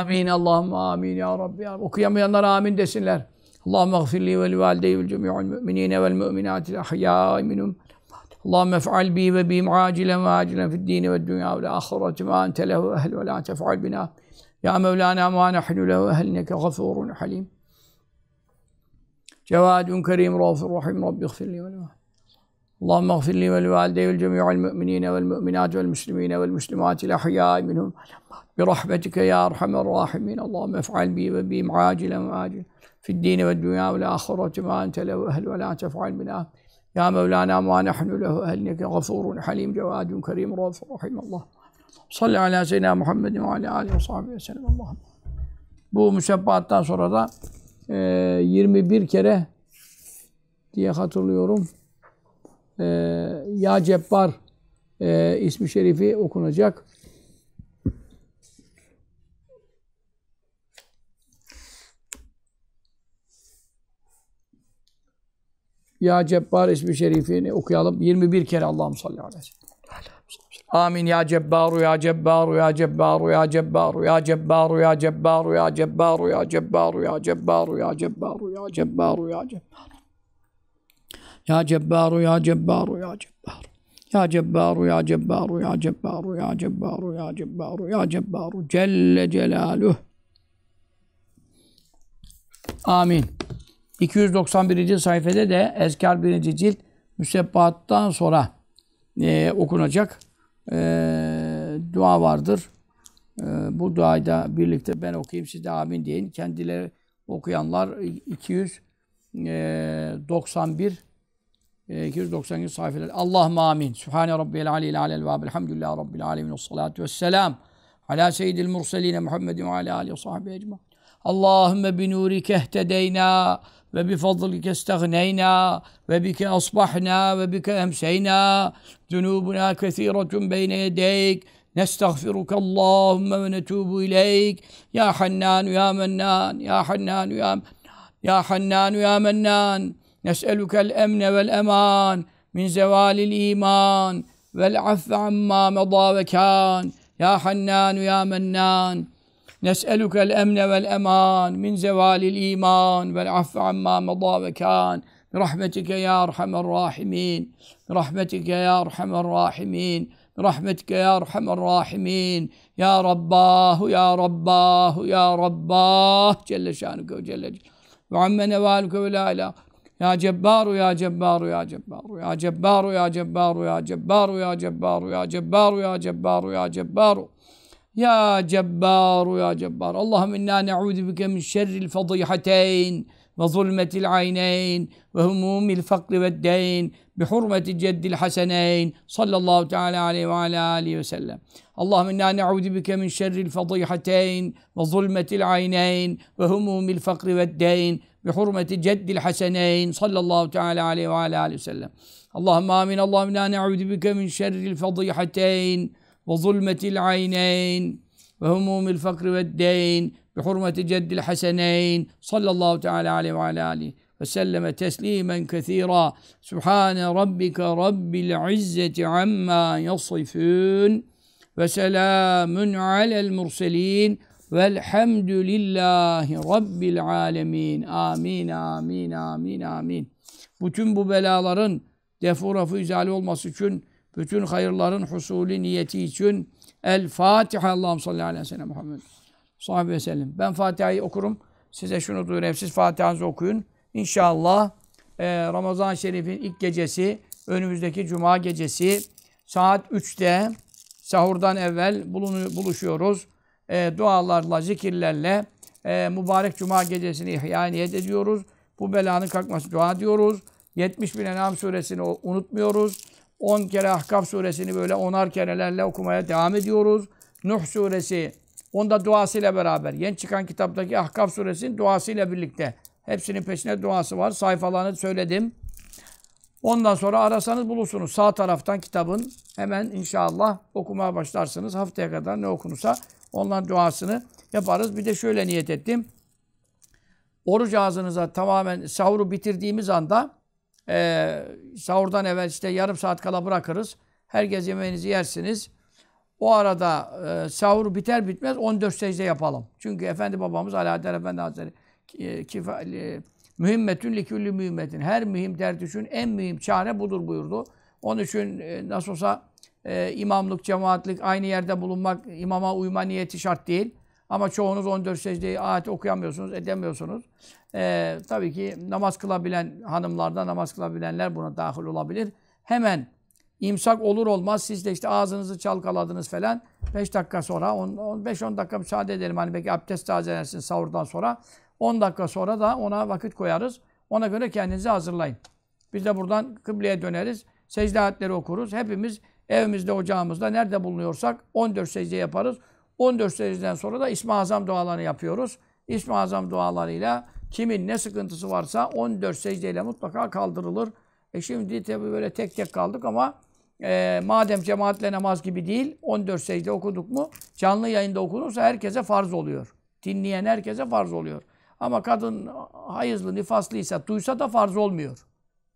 S2: آمين اللهم آمين يا رب يا رب وكيام ينرى آمين دسنلر اللهم اغفر لي ولوالدي والجميع المؤمنين والمؤمنات الأحياء منهم اللهم افعل بي وبهم عاجلا وعاجلا في الدين والدنيا والآخرة ما أنت له أهل ولا تفعل بنا يا مولانا ما نحن له أهلنك غفور حليم جواد كريم رؤوف رحيم رب اغفر لي ولوالدي اللهم اغفر لي ولوالدي والجميع المؤمنين والمؤمنات والمسلمين والمسلمات الأحياء منهم برحمتك يا أرحم الراحمين اللهم افعل بي وبهم عاجلا وآجلا في الدين والدنيا والآخرة ما أنت له أهل ولا تفعل بنا يا مولانا ما نحن له أهل إنك غفور حليم جواد كريم رؤوف رحيم الله Salli ala seyyidina Muhammedin ve ala alihi ve sahibi ve sellem. Allah'ım. Bu müsebbahattan sonra da e, 21 kere diye hatırlıyorum. E, ya Cebbar e, ismi şerifi okunacak. Ya Cebbar ismi şerifini okuyalım. 21 kere Allah'ım salli aleyhi ve sellem. Amin ya Cebbaru ya Cebbaru ya Cebbaru ya Cebbaru ya Cebbaru ya Cebbaru ya Cebbaru ya Cebbaru ya Cebbaru
S1: ya Cebbaru ya Cebbaru ya Cebbaru
S2: Ya Cebbaru ya Cebbaru ya Cebbaru Ya Cebbaru ya Cebbaru ya Cebbaru ya Cebbaru ya Cebbaru ya Cebbaru Celle Celaluh Amin. 291. sayfede de Ezkar 1. cilt müsebbahattan sonra e, okunacak e, dua vardır. E, bu duayı da birlikte ben okuyayım siz de amin deyin. Kendileri okuyanlar 291 291 e, e, sayfeler. Allahümme amin. Sübhane Rabbiyel Aleyhi Alel Vâb. Elhamdülillah Rabbil Alemin. Salatu vesselam. Ala seyyidil murseline Muhammedin ve ala aleyhi ve sahbihi ecma. Allahümme binurike ehtedeyna وبفضلك استغنينا وبك أصبحنا وبك أمسينا ذنوبنا كثيرة بين يديك نستغفرك اللهم ونتوب إليك يا حنان يا منان يا حنان يا يا حنان يا منان نسألك الأمن والأمان من زوال الإيمان والعفو عما مضى وكان يا حنان يا منان نسألك الأمن والأمان من زوال الإيمان والعفو عما مضى وكان برحمتك يا أرحم الراحمين برحمتك يا أرحم الراحمين برحمتك يا أرحم الراحمين يا رباه يا رباه يا رباه جل شانك وجل جل وعم نوالك ولا إله يا جبار يا جبار يا جبار يا جبار يا جبار يا جبار يا جبار يا جبار يا جبار يا جبار يا جبار يا جبار اللهم إنا نعوذ بك من شر الفضيحتين وظلمة العينين وهموم الفقر والدين بحرمة جد الحسنين صلى الله تعالى عليه وعلى آله وسلم اللهم إنا نعوذ بك من شر الفضيحتين وظلمة العينين وهموم الفقر والدين بحرمة جد الحسنين صلى الله تعالى عليه وعلى آله وسلم اللهم آمين اللهم إنا نعوذ بك من شر الفضيحتين ve zulmetil ayneyn ve humumil fakri ve deyn bi hurmeti ceddil haseneyn sallallahu teala aleyhi ve aleyhi ve selleme teslimen kethira subhane rabbike rabbil izzeti amma yasifun ve selamun alel murselin velhamdülillahi rabbil alemin amin amin amin amin bütün bu belaların defu rafı izali olması için bütün hayırların husulü niyeti için El Fatiha Allah'ım sallallahu aleyhi ve sellem Muhammed sallallahu ve sellem. Ben Fatiha'yı okurum. Size şunu duyurayım. Siz Fatiha'nızı okuyun. İnşallah e, Ramazan-ı Şerif'in ilk gecesi önümüzdeki cuma gecesi saat 3'te sahurdan evvel bulunu, buluşuyoruz. E, dualarla, zikirlerle e, mübarek cuma gecesini ihya niyet ediyoruz. Bu belanın kalkması dua diyoruz. 70 bin Enam suresini unutmuyoruz. 10 kere Ahkaf suresini böyle onar kerelerle okumaya devam ediyoruz. Nuh suresi onda duasıyla beraber yeni çıkan kitaptaki Ahkaf suresinin duasıyla birlikte hepsinin peşine duası var. Sayfalarını söyledim. Ondan sonra arasanız bulursunuz. Sağ taraftan kitabın hemen inşallah okumaya başlarsınız. Haftaya kadar ne okunursa onların duasını yaparız. Bir de şöyle niyet ettim. Oruç ağzınıza tamamen sahuru bitirdiğimiz anda ee, sahurdan evvel işte yarım saat kala bırakırız. Herkes yemeğinizi yersiniz. O arada e, sahur biter bitmez 14 secde yapalım. Çünkü Efendi babamız Alaaddin Efendi Hazretleri e, kifali, mühimmetün liküllü mühimmetin. Her mühim dert en mühim çare budur buyurdu. Onun için e, nasıl olsa e, imamlık, cemaatlik, aynı yerde bulunmak, imama uyma niyeti şart değil. Ama çoğunuz 14 secdeyi ayet okuyamıyorsunuz, edemiyorsunuz. Ee, tabii ki namaz kılabilen hanımlarda, namaz kılabilenler buna dahil olabilir. Hemen imsak olur olmaz siz de işte ağzınızı çalkaladınız falan. 5 dakika sonra, 15 10 dakika müsaade edelim. Hani belki abdest tazelensin sahurdan sonra. 10 dakika sonra da ona vakit koyarız. Ona göre kendinizi hazırlayın. Biz de buradan kıbleye döneriz. Secde ayetleri okuruz. Hepimiz evimizde, ocağımızda nerede bulunuyorsak 14 secde yaparız. 14 secdeden sonra da İsmi Azam dualarını yapıyoruz. İsmi Azam dualarıyla kimin ne sıkıntısı varsa 14 secdeyle mutlaka kaldırılır. E şimdi tabi böyle tek tek kaldık ama e, madem cemaatle namaz gibi değil 14 secde okuduk mu canlı yayında okunursa herkese farz oluyor. Dinleyen herkese farz oluyor. Ama kadın hayızlı, nifaslıysa duysa da farz olmuyor.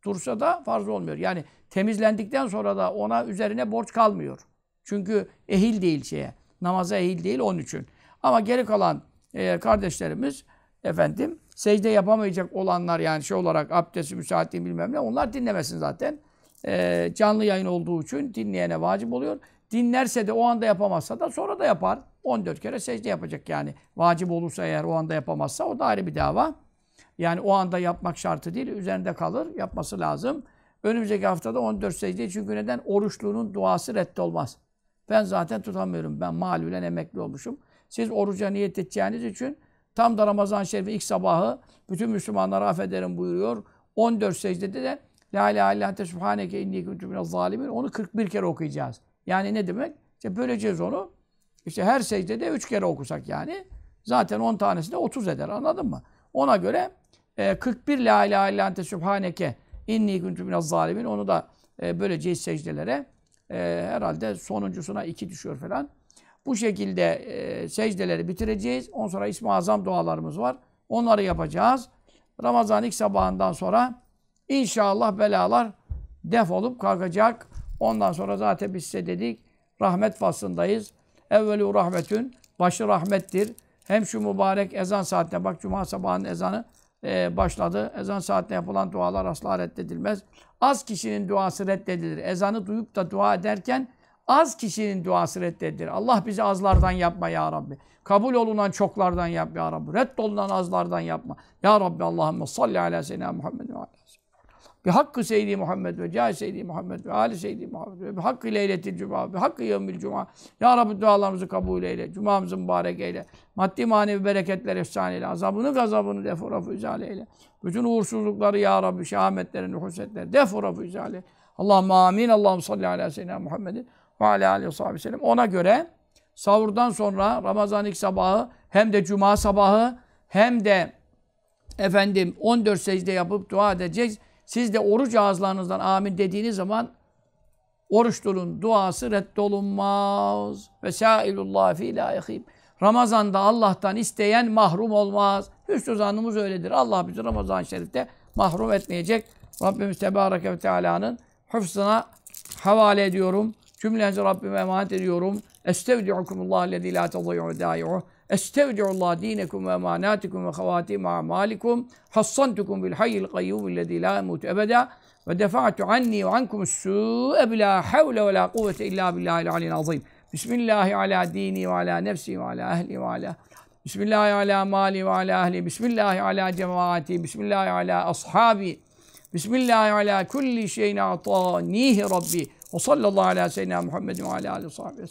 S2: Dursa da farz olmuyor. Yani temizlendikten sonra da ona üzerine borç kalmıyor. Çünkü ehil değil şeye. Namaza ehil değil onun için. Ama geri kalan e, kardeşlerimiz efendim secde yapamayacak olanlar yani şey olarak abdesti müsaade bilmem ne onlar dinlemesin zaten. E, canlı yayın olduğu için dinleyene vacip oluyor. Dinlerse de o anda yapamazsa da sonra da yapar. 14 kere secde yapacak yani. Vacip olursa eğer o anda yapamazsa o da ayrı bir dava. Yani o anda yapmak şartı değil. Üzerinde kalır. Yapması lazım. Önümüzdeki haftada 14 secde. Çünkü neden? Oruçluğunun duası reddolmaz. Ben zaten tutamıyorum. Ben malülen emekli olmuşum. Siz oruca niyet edeceğiniz için tam da ramazan Şerif'in ilk sabahı bütün Müslümanlara affederim buyuruyor. 14 secdede de La ilahe illa ente subhaneke inni kuntu minez zalimin. Onu 41 kere okuyacağız. Yani ne demek? İşte böleceğiz onu. İşte her secdede 3 kere okusak yani. Zaten 10 tanesinde 30 eder anladın mı? Ona göre e, 41 La ilahe illa ente subhaneke inni kuntu minez zalimin. Onu da e, böleceğiz secdelere e, herhalde sonuncusuna iki düşüyor falan. Bu şekilde e, secdeleri bitireceğiz. Ondan sonra İsmi Azam dualarımız var. Onları yapacağız. Ramazan ilk sabahından sonra inşallah belalar def olup kalkacak. Ondan sonra zaten biz size dedik rahmet faslındayız. evveli rahmetün başı rahmettir. Hem şu mübarek ezan saatine bak cuma sabahının ezanı e, başladı. Ezan saatinde yapılan dualar asla reddedilmez. Az kişinin duası reddedilir. Ezanı duyup da dua ederken az kişinin duası reddedilir. Allah bizi azlardan yapma ya Rabbi. Kabul olunan çoklardan yap ya Rabbi. Reddolunan azlardan yapma. Ya Rabbi Allahümme salli ala seyyidina Muhammed ve ala. Bir hakkı Seyyidi Muhammed ve Cahil Seyyidi Muhammed ve Ali Seyyidi Muhammed ve bi hakkı leyletil cuma, bir hakkı yevmil cuma. Ya Rabbi dualarımızı kabul eyle, cumamızı mübarek eyle. Maddi manevi bereketler efsane eyle. Azabını gazabını defurafı izale eyle. Bütün uğursuzlukları ya Rabbi, şehametlerini, husetlerini defurafı izale eyle. Allahümme amin. Allahümme salli ala seyyidina Muhammedin ve ala aleyhi ve sellem. Ona göre savurdan sonra Ramazan ilk sabahı hem de cuma sabahı hem de efendim 14 secde yapıp dua edeceğiz. Siz de oruç ağızlarınızdan amin dediğiniz zaman oruçlunun duası reddolunmaz. Ve sâilullah fî lâ Ramazan'da Allah'tan isteyen mahrum olmaz. Hüsnü zannımız öyledir. Allah bizi Ramazan-ı Şerif'te mahrum etmeyecek. Rabbimiz Tebareke ve Teala'nın hıfzına havale ediyorum. Cümlenizi Rabbime emanet ediyorum. Estevdi'ukumullah lezî lâ tezî'u dâi'uh. Estevdi'ullah dinekum ve emanatikum ve havatim a'malikum hassantukum bil hayyil kayyum illezî la emutu ebeda ve defa'tu anni ve ankum su'e bila havle ve la kuvvete illa billahil alil azim. Bismillahi ala dini ve ala nefsi ve ala ahli ve ala Bismillahi ala mali ve ala ahli. Bismillahi ala cemaati. Bismillahi ala ashabi. Bismillahi ala kulli şeyin atanihi Rabbi. Ve sallallahu ala seyyidina Muhammed ve ala aleyhi ve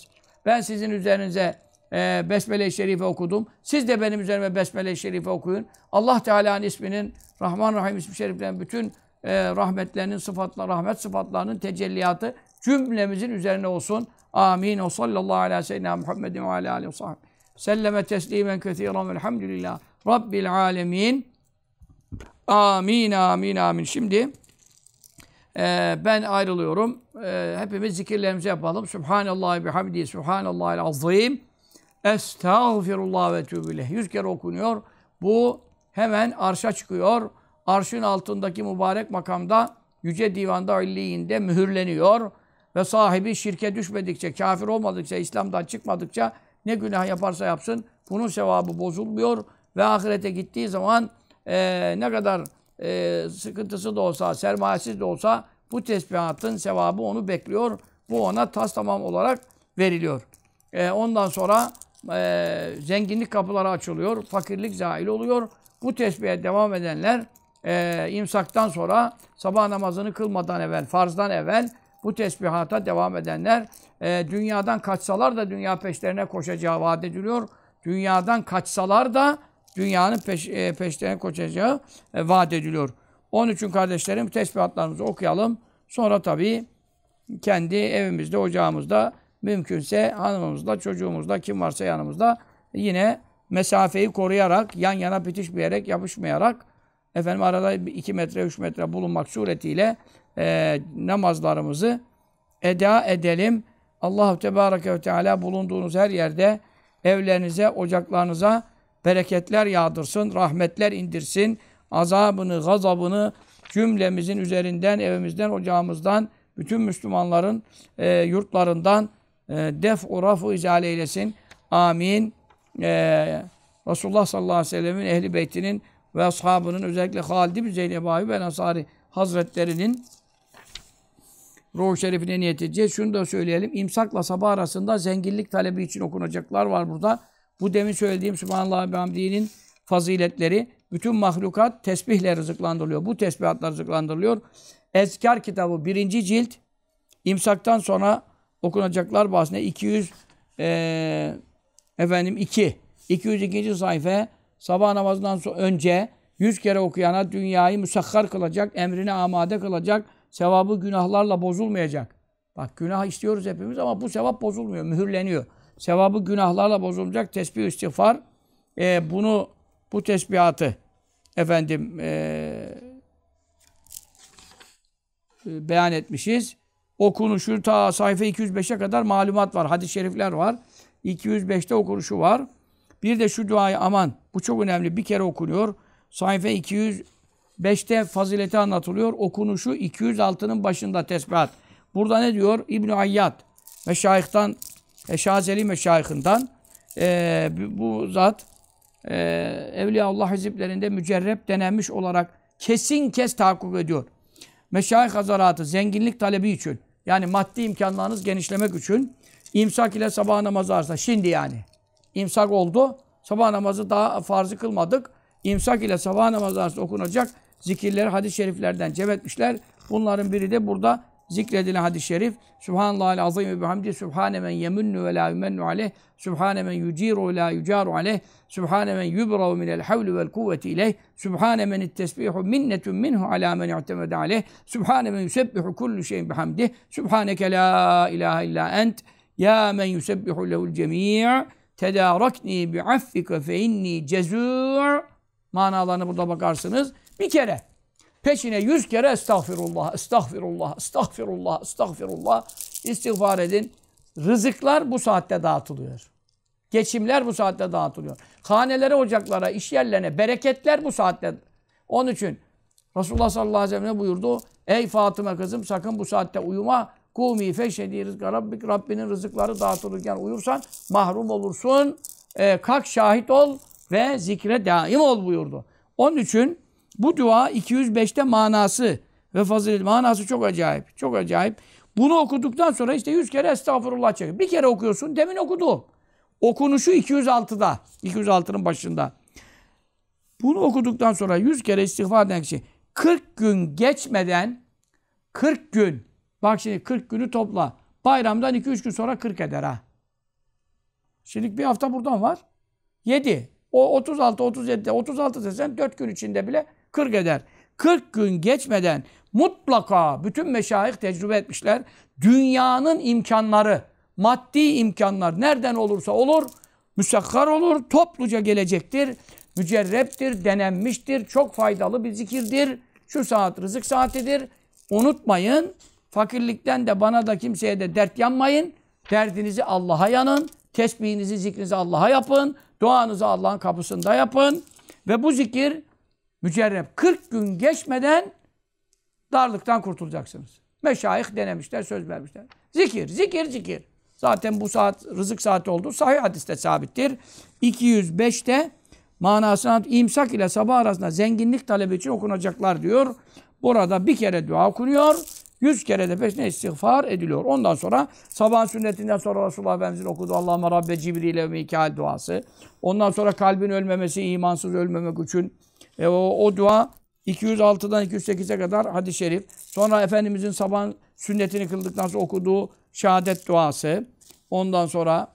S2: Ben sizin üzerinize e, Besmele-i Şerife okudum. Siz de benim üzerime Besmele-i Şerife okuyun. Allah Teala'nın isminin, Rahman Rahim ismi şeriflerin bütün e, rahmetlerinin sıfatla rahmet sıfatlarının tecelliyatı cümlemizin üzerine olsun. Amin. O sallallahu aleyhi ve sellem Muhammedin ve aleyhi ve sahbihi. Selleme teslimen kethiren velhamdülillah. Rabbil alemin. Amin, amin, amin. Şimdi e, ben ayrılıyorum. E, hepimiz zikirlerimizi yapalım. Subhanallah bihamdi, subhanallahil azim. Estağfirullah ve tübüleh. Yüz kere okunuyor. Bu hemen arşa çıkıyor. Arşın altındaki mübarek makamda Yüce Divan'da illiyinde mühürleniyor. Ve sahibi şirke düşmedikçe, kafir olmadıkça, İslam'dan çıkmadıkça ne günah yaparsa yapsın bunun sevabı bozulmuyor. Ve ahirete gittiği zaman e, ne kadar e, sıkıntısı da olsa, sermayesiz de olsa bu tesbihatın sevabı onu bekliyor. Bu ona tas tamam olarak veriliyor. E, ondan sonra e, zenginlik kapıları açılıyor, fakirlik zahil oluyor. Bu tesbihe devam edenler e, imsaktan sonra sabah namazını kılmadan evvel, farzdan evvel bu tesbihata devam edenler e, dünyadan kaçsalar da dünya peşlerine koşacağı vaat ediliyor. Dünyadan kaçsalar da dünyanın peş, e, peşlerine koşacağı e, vaat ediliyor. Onun için kardeşlerim tesbihatlarımızı okuyalım. Sonra tabii kendi evimizde, ocağımızda mümkünse hanımımızla, çocuğumuzla, kim varsa yanımızda yine mesafeyi koruyarak, yan yana bitişmeyerek, yapışmayarak efendim arada 2 metre, 3 metre bulunmak suretiyle e, namazlarımızı eda edelim. Allahu Tebareke ve Teala bulunduğunuz her yerde evlerinize, ocaklarınıza bereketler yağdırsın, rahmetler indirsin. Azabını, gazabını cümlemizin üzerinden, evimizden, ocağımızdan, bütün Müslümanların e, yurtlarından ee, def urafu izale eylesin. Amin. Ee, Resulullah sallallahu aleyhi ve sellemin ehli beytinin ve ashabının özellikle Halid bin Zeyd Ebavi ve nasari Hazretlerinin ruh şerifine niyet edeceğiz. Şunu da söyleyelim. İmsakla sabah arasında zenginlik talebi için okunacaklar var burada. Bu demin söylediğim Sübhanallah ve Hamdi'nin faziletleri bütün mahlukat tesbihle rızıklandırılıyor. Bu tesbihatla rızıklandırılıyor. Ezkar kitabı birinci cilt İmsaktan sonra okunacaklar bahsinde 200 e, efendim 2 202. sayfa sabah namazından sonra önce 100 kere okuyana dünyayı müsakhar kılacak, emrine amade kılacak, sevabı günahlarla bozulmayacak. Bak günah istiyoruz hepimiz ama bu sevap bozulmuyor, mühürleniyor. Sevabı günahlarla bozulmayacak, tesbih, istiğfar, e, bunu, bu tesbihatı efendim e, e beyan etmişiz okunuşu ta sayfa 205'e kadar malumat var. Hadis-i şerifler var. 205'te okunuşu var. Bir de şu duayı aman bu çok önemli bir kere okunuyor. Sayfa 205'te fazileti anlatılıyor. Okunuşu 206'nın başında tesbihat. Burada ne diyor? İbn-i Ayyad Meşayih'tan Eşazeli Meşayih'inden e, ee, bu zat e, Allah hiziplerinde mücerrep denenmiş olarak kesin kes tahakkuk ediyor meşayih hazaratı zenginlik talebi için yani maddi imkanlarınız genişlemek için imsak ile sabah namazı arasında şimdi yani imsak oldu sabah namazı daha farzı kılmadık imsak ile sabah namazı arasında okunacak zikirleri hadis-i şeriflerden cem etmişler. Bunların biri de burada zikredilen hadis-i şerif Subhanallahal azim ve bihamdi Subhane men yemunnu ve la yumennu aleyh Subhane men yuciru ve la yucaru aleyh Subhane men yubrav minel havlu vel kuvveti ileyh Subhane men ittesbihu minnetun minhu ala men i'temede aleyh Subhane men yusebbihu kullu şeyin bihamdi Subhaneke la ilahe illa ent Ya men yusebbihu lehul cemi' Tedarakni bi'affike fe inni cezûr Manalarını burada bakarsınız. Bir kere Peşine yüz kere estağfirullah, estağfirullah, estağfirullah, estağfirullah istiğfar edin. Rızıklar bu saatte dağıtılıyor. Geçimler bu saatte dağıtılıyor. Hanelere, ocaklara, iş yerlerine bereketler bu saatte. Onun için Resulullah sallallahu aleyhi ve sellem ne buyurdu? Ey Fatıma kızım sakın bu saatte uyuma. Kumi feşhedi rızka Rabbik. Rabbinin rızıkları dağıtılırken uyursan mahrum olursun. E, kalk şahit ol ve zikre daim ol buyurdu. Onun için bu dua 205'te manası ve fazilet manası çok acayip. Çok acayip. Bunu okuduktan sonra işte 100 kere estağfurullah çekiyor. Bir kere okuyorsun. Demin okudu. Okunuşu 206'da. 206'nın başında. Bunu okuduktan sonra 100 kere istiğfar eden kişi 40 gün geçmeden 40 gün bak şimdi 40 günü topla. Bayramdan 2-3 gün sonra 40 eder ha. Şimdi bir hafta buradan var. 7. O 36 37 36 desen 4 gün içinde bile 40 eder. 40 gün geçmeden mutlaka bütün meşayih tecrübe etmişler. Dünyanın imkanları, maddi imkanlar nereden olursa olur, müsekkar olur, topluca gelecektir. Mücerreptir, denenmiştir, çok faydalı bir zikirdir. Şu saat rızık saatidir. Unutmayın, fakirlikten de bana da kimseye de dert yanmayın. Derdinizi Allah'a yanın, tesbihinizi, zikrinizi Allah'a yapın. Duanızı Allah'ın kapısında yapın. Ve bu zikir mücerrep 40 gün geçmeden darlıktan kurtulacaksınız. Meşayih denemişler, söz vermişler. Zikir, zikir, zikir. Zaten bu saat rızık saati oldu. Sahih hadiste sabittir. 205'te manasına imsak ile sabah arasında zenginlik talebi için okunacaklar diyor. Burada bir kere dua okunuyor. Yüz kere de peşine istiğfar ediliyor. Ondan sonra sabah sünnetinden sonra Resulullah Efendimiz'in okudu Allah'ıma Rabbe Cibril ve Mikail duası. Ondan sonra kalbin ölmemesi, imansız ölmemek için e, o, o dua 206'dan 208'e kadar hadis-i şerif. Sonra Efendimizin sabah sünnetini kıldıktan sonra okuduğu şehadet duası. Ondan sonra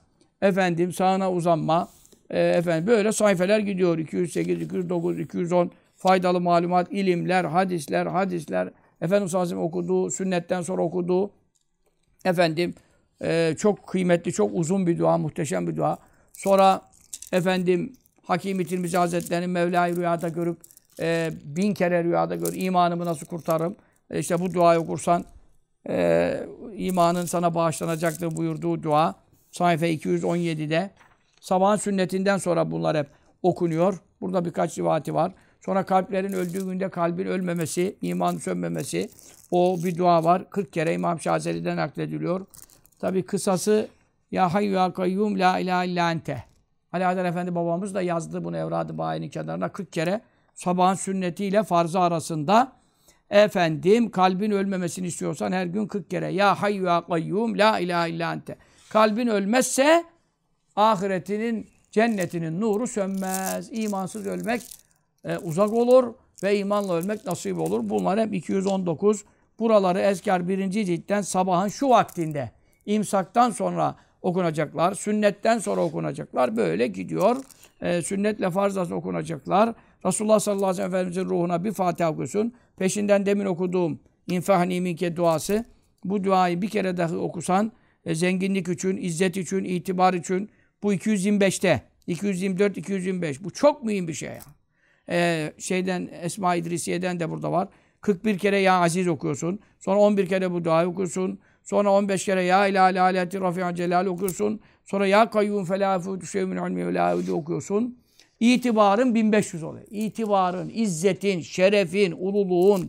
S2: efendim sağına uzanma. E, efendim böyle sayfeler gidiyor. 208, 209, 210 faydalı malumat, ilimler, hadisler, hadisler. Efendim sallallahu okuduğu, sünnetten sonra okuduğu efendim e, çok kıymetli, çok uzun bir dua, muhteşem bir dua. Sonra efendim Hakim-i Tirmizi Hazretleri'nin Mevla'yı rüyada görüp e, bin kere rüyada gör, imanımı nasıl kurtarım? E işte bu duayı okursan e, imanın sana bağışlanacaktır buyurduğu dua. Sayfa 217'de sabahın sünnetinden sonra bunlar hep okunuyor. Burada birkaç rivati var. Sonra kalplerin öldüğü günde kalbin ölmemesi, iman sönmemesi. O bir dua var. 40 kere İmam Şazeli'den naklediliyor. Tabi kısası Ya Hayyu Ya Kayyum La İlahe İlla Ente. Ali Haydar Efendi babamız da yazdı bunu evradı bayinin kenarına 40 kere sabahın sünnetiyle farzı arasında efendim kalbin ölmemesini istiyorsan her gün 40 kere ya hayyu ya kayyum la ilahe illa ente kalbin ölmezse ahiretinin cennetinin nuru sönmez. İmansız ölmek e, uzak olur ve imanla ölmek nasip olur. Bunlar hep 219 buraları Ezkar birinci ciltten sabahın şu vaktinde imsaktan sonra okunacaklar. Sünnetten sonra okunacaklar. Böyle gidiyor. E, sünnetle farzası okunacaklar. Resulullah sallallahu aleyhi ve sellem ruhuna bir Fatiha okusun. Peşinden demin okuduğum İnfahni minke duası. Bu duayı bir kere daha okusan e, zenginlik için, izzet için, itibar için bu 225'te 224 225 bu çok mühim bir şey ya. Ee, şeyden Esma İdrisiye'den de burada var. 41 kere ya aziz okuyorsun. Sonra 11 kere bu duayı okuyorsun. Sonra 15 kere Ya ilahe aleti rafi'a celal okuyorsun. Sonra Ya kayyum felâ efûdü şeyhmin ilmi ve okuyorsun. İtibarın 1500 oluyor. İtibarın, izzetin, şerefin, ululuğun,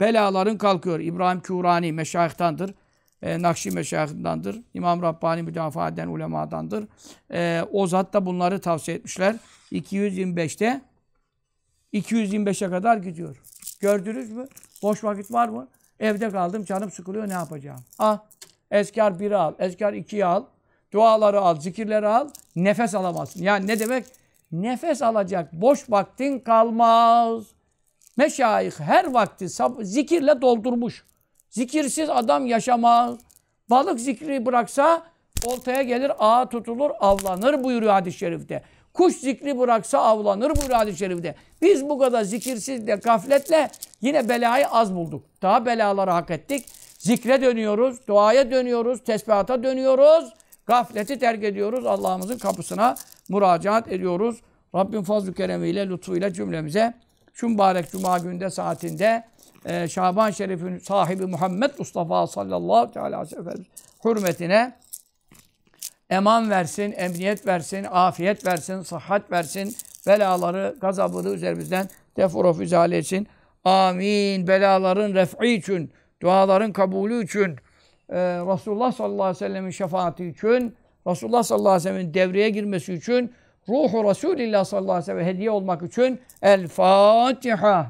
S2: belaların kalkıyor. İbrahim Kurani meşayihtandır. E, Nakşi meşayihindandır. İmam Rabbani müdafaa eden ulemadandır. E, o zat da bunları tavsiye etmişler. 225'te 225'e kadar gidiyor. Gördünüz mü? Boş vakit var mı? Evde kaldım canım sıkılıyor ne yapacağım? Ah, Eskar 1'i al. Eskar 2'yi al. Duaları al. Zikirleri al. Nefes alamazsın. Yani ne demek? Nefes alacak boş vaktin kalmaz. Meşayih her vakti zikirle doldurmuş. Zikirsiz adam yaşamaz. Balık zikri bıraksa oltaya gelir, ağa tutulur, avlanır buyuruyor hadis-i şerifte. Kuş zikri bıraksa avlanır bu hadis-i şerifte. Biz bu kadar zikirsiz de gafletle yine belayı az bulduk. Daha belaları hak ettik. Zikre dönüyoruz, duaya dönüyoruz, tesbihata dönüyoruz. Gafleti terk ediyoruz. Allah'ımızın kapısına müracaat ediyoruz. Rabbim fazl-ı keremiyle, lütfuyla cümlemize şu mübarek cuma günde saatinde e, Şaban Şerif'in sahibi Muhammed Mustafa sallallahu aleyhi ve sellem hürmetine eman versin, emniyet versin, afiyet versin, sıhhat versin. Belaları, gazabını üzerimizden deforof izale Amin. Belaların ref'i için, duaların kabulü için, e, Resulullah sallallahu aleyhi ve sellemin şefaati için, Resulullah sallallahu aleyhi ve sellemin devreye girmesi için, ruhu Resulillah sallallahu aleyhi ve sellem hediye olmak için El Fatiha.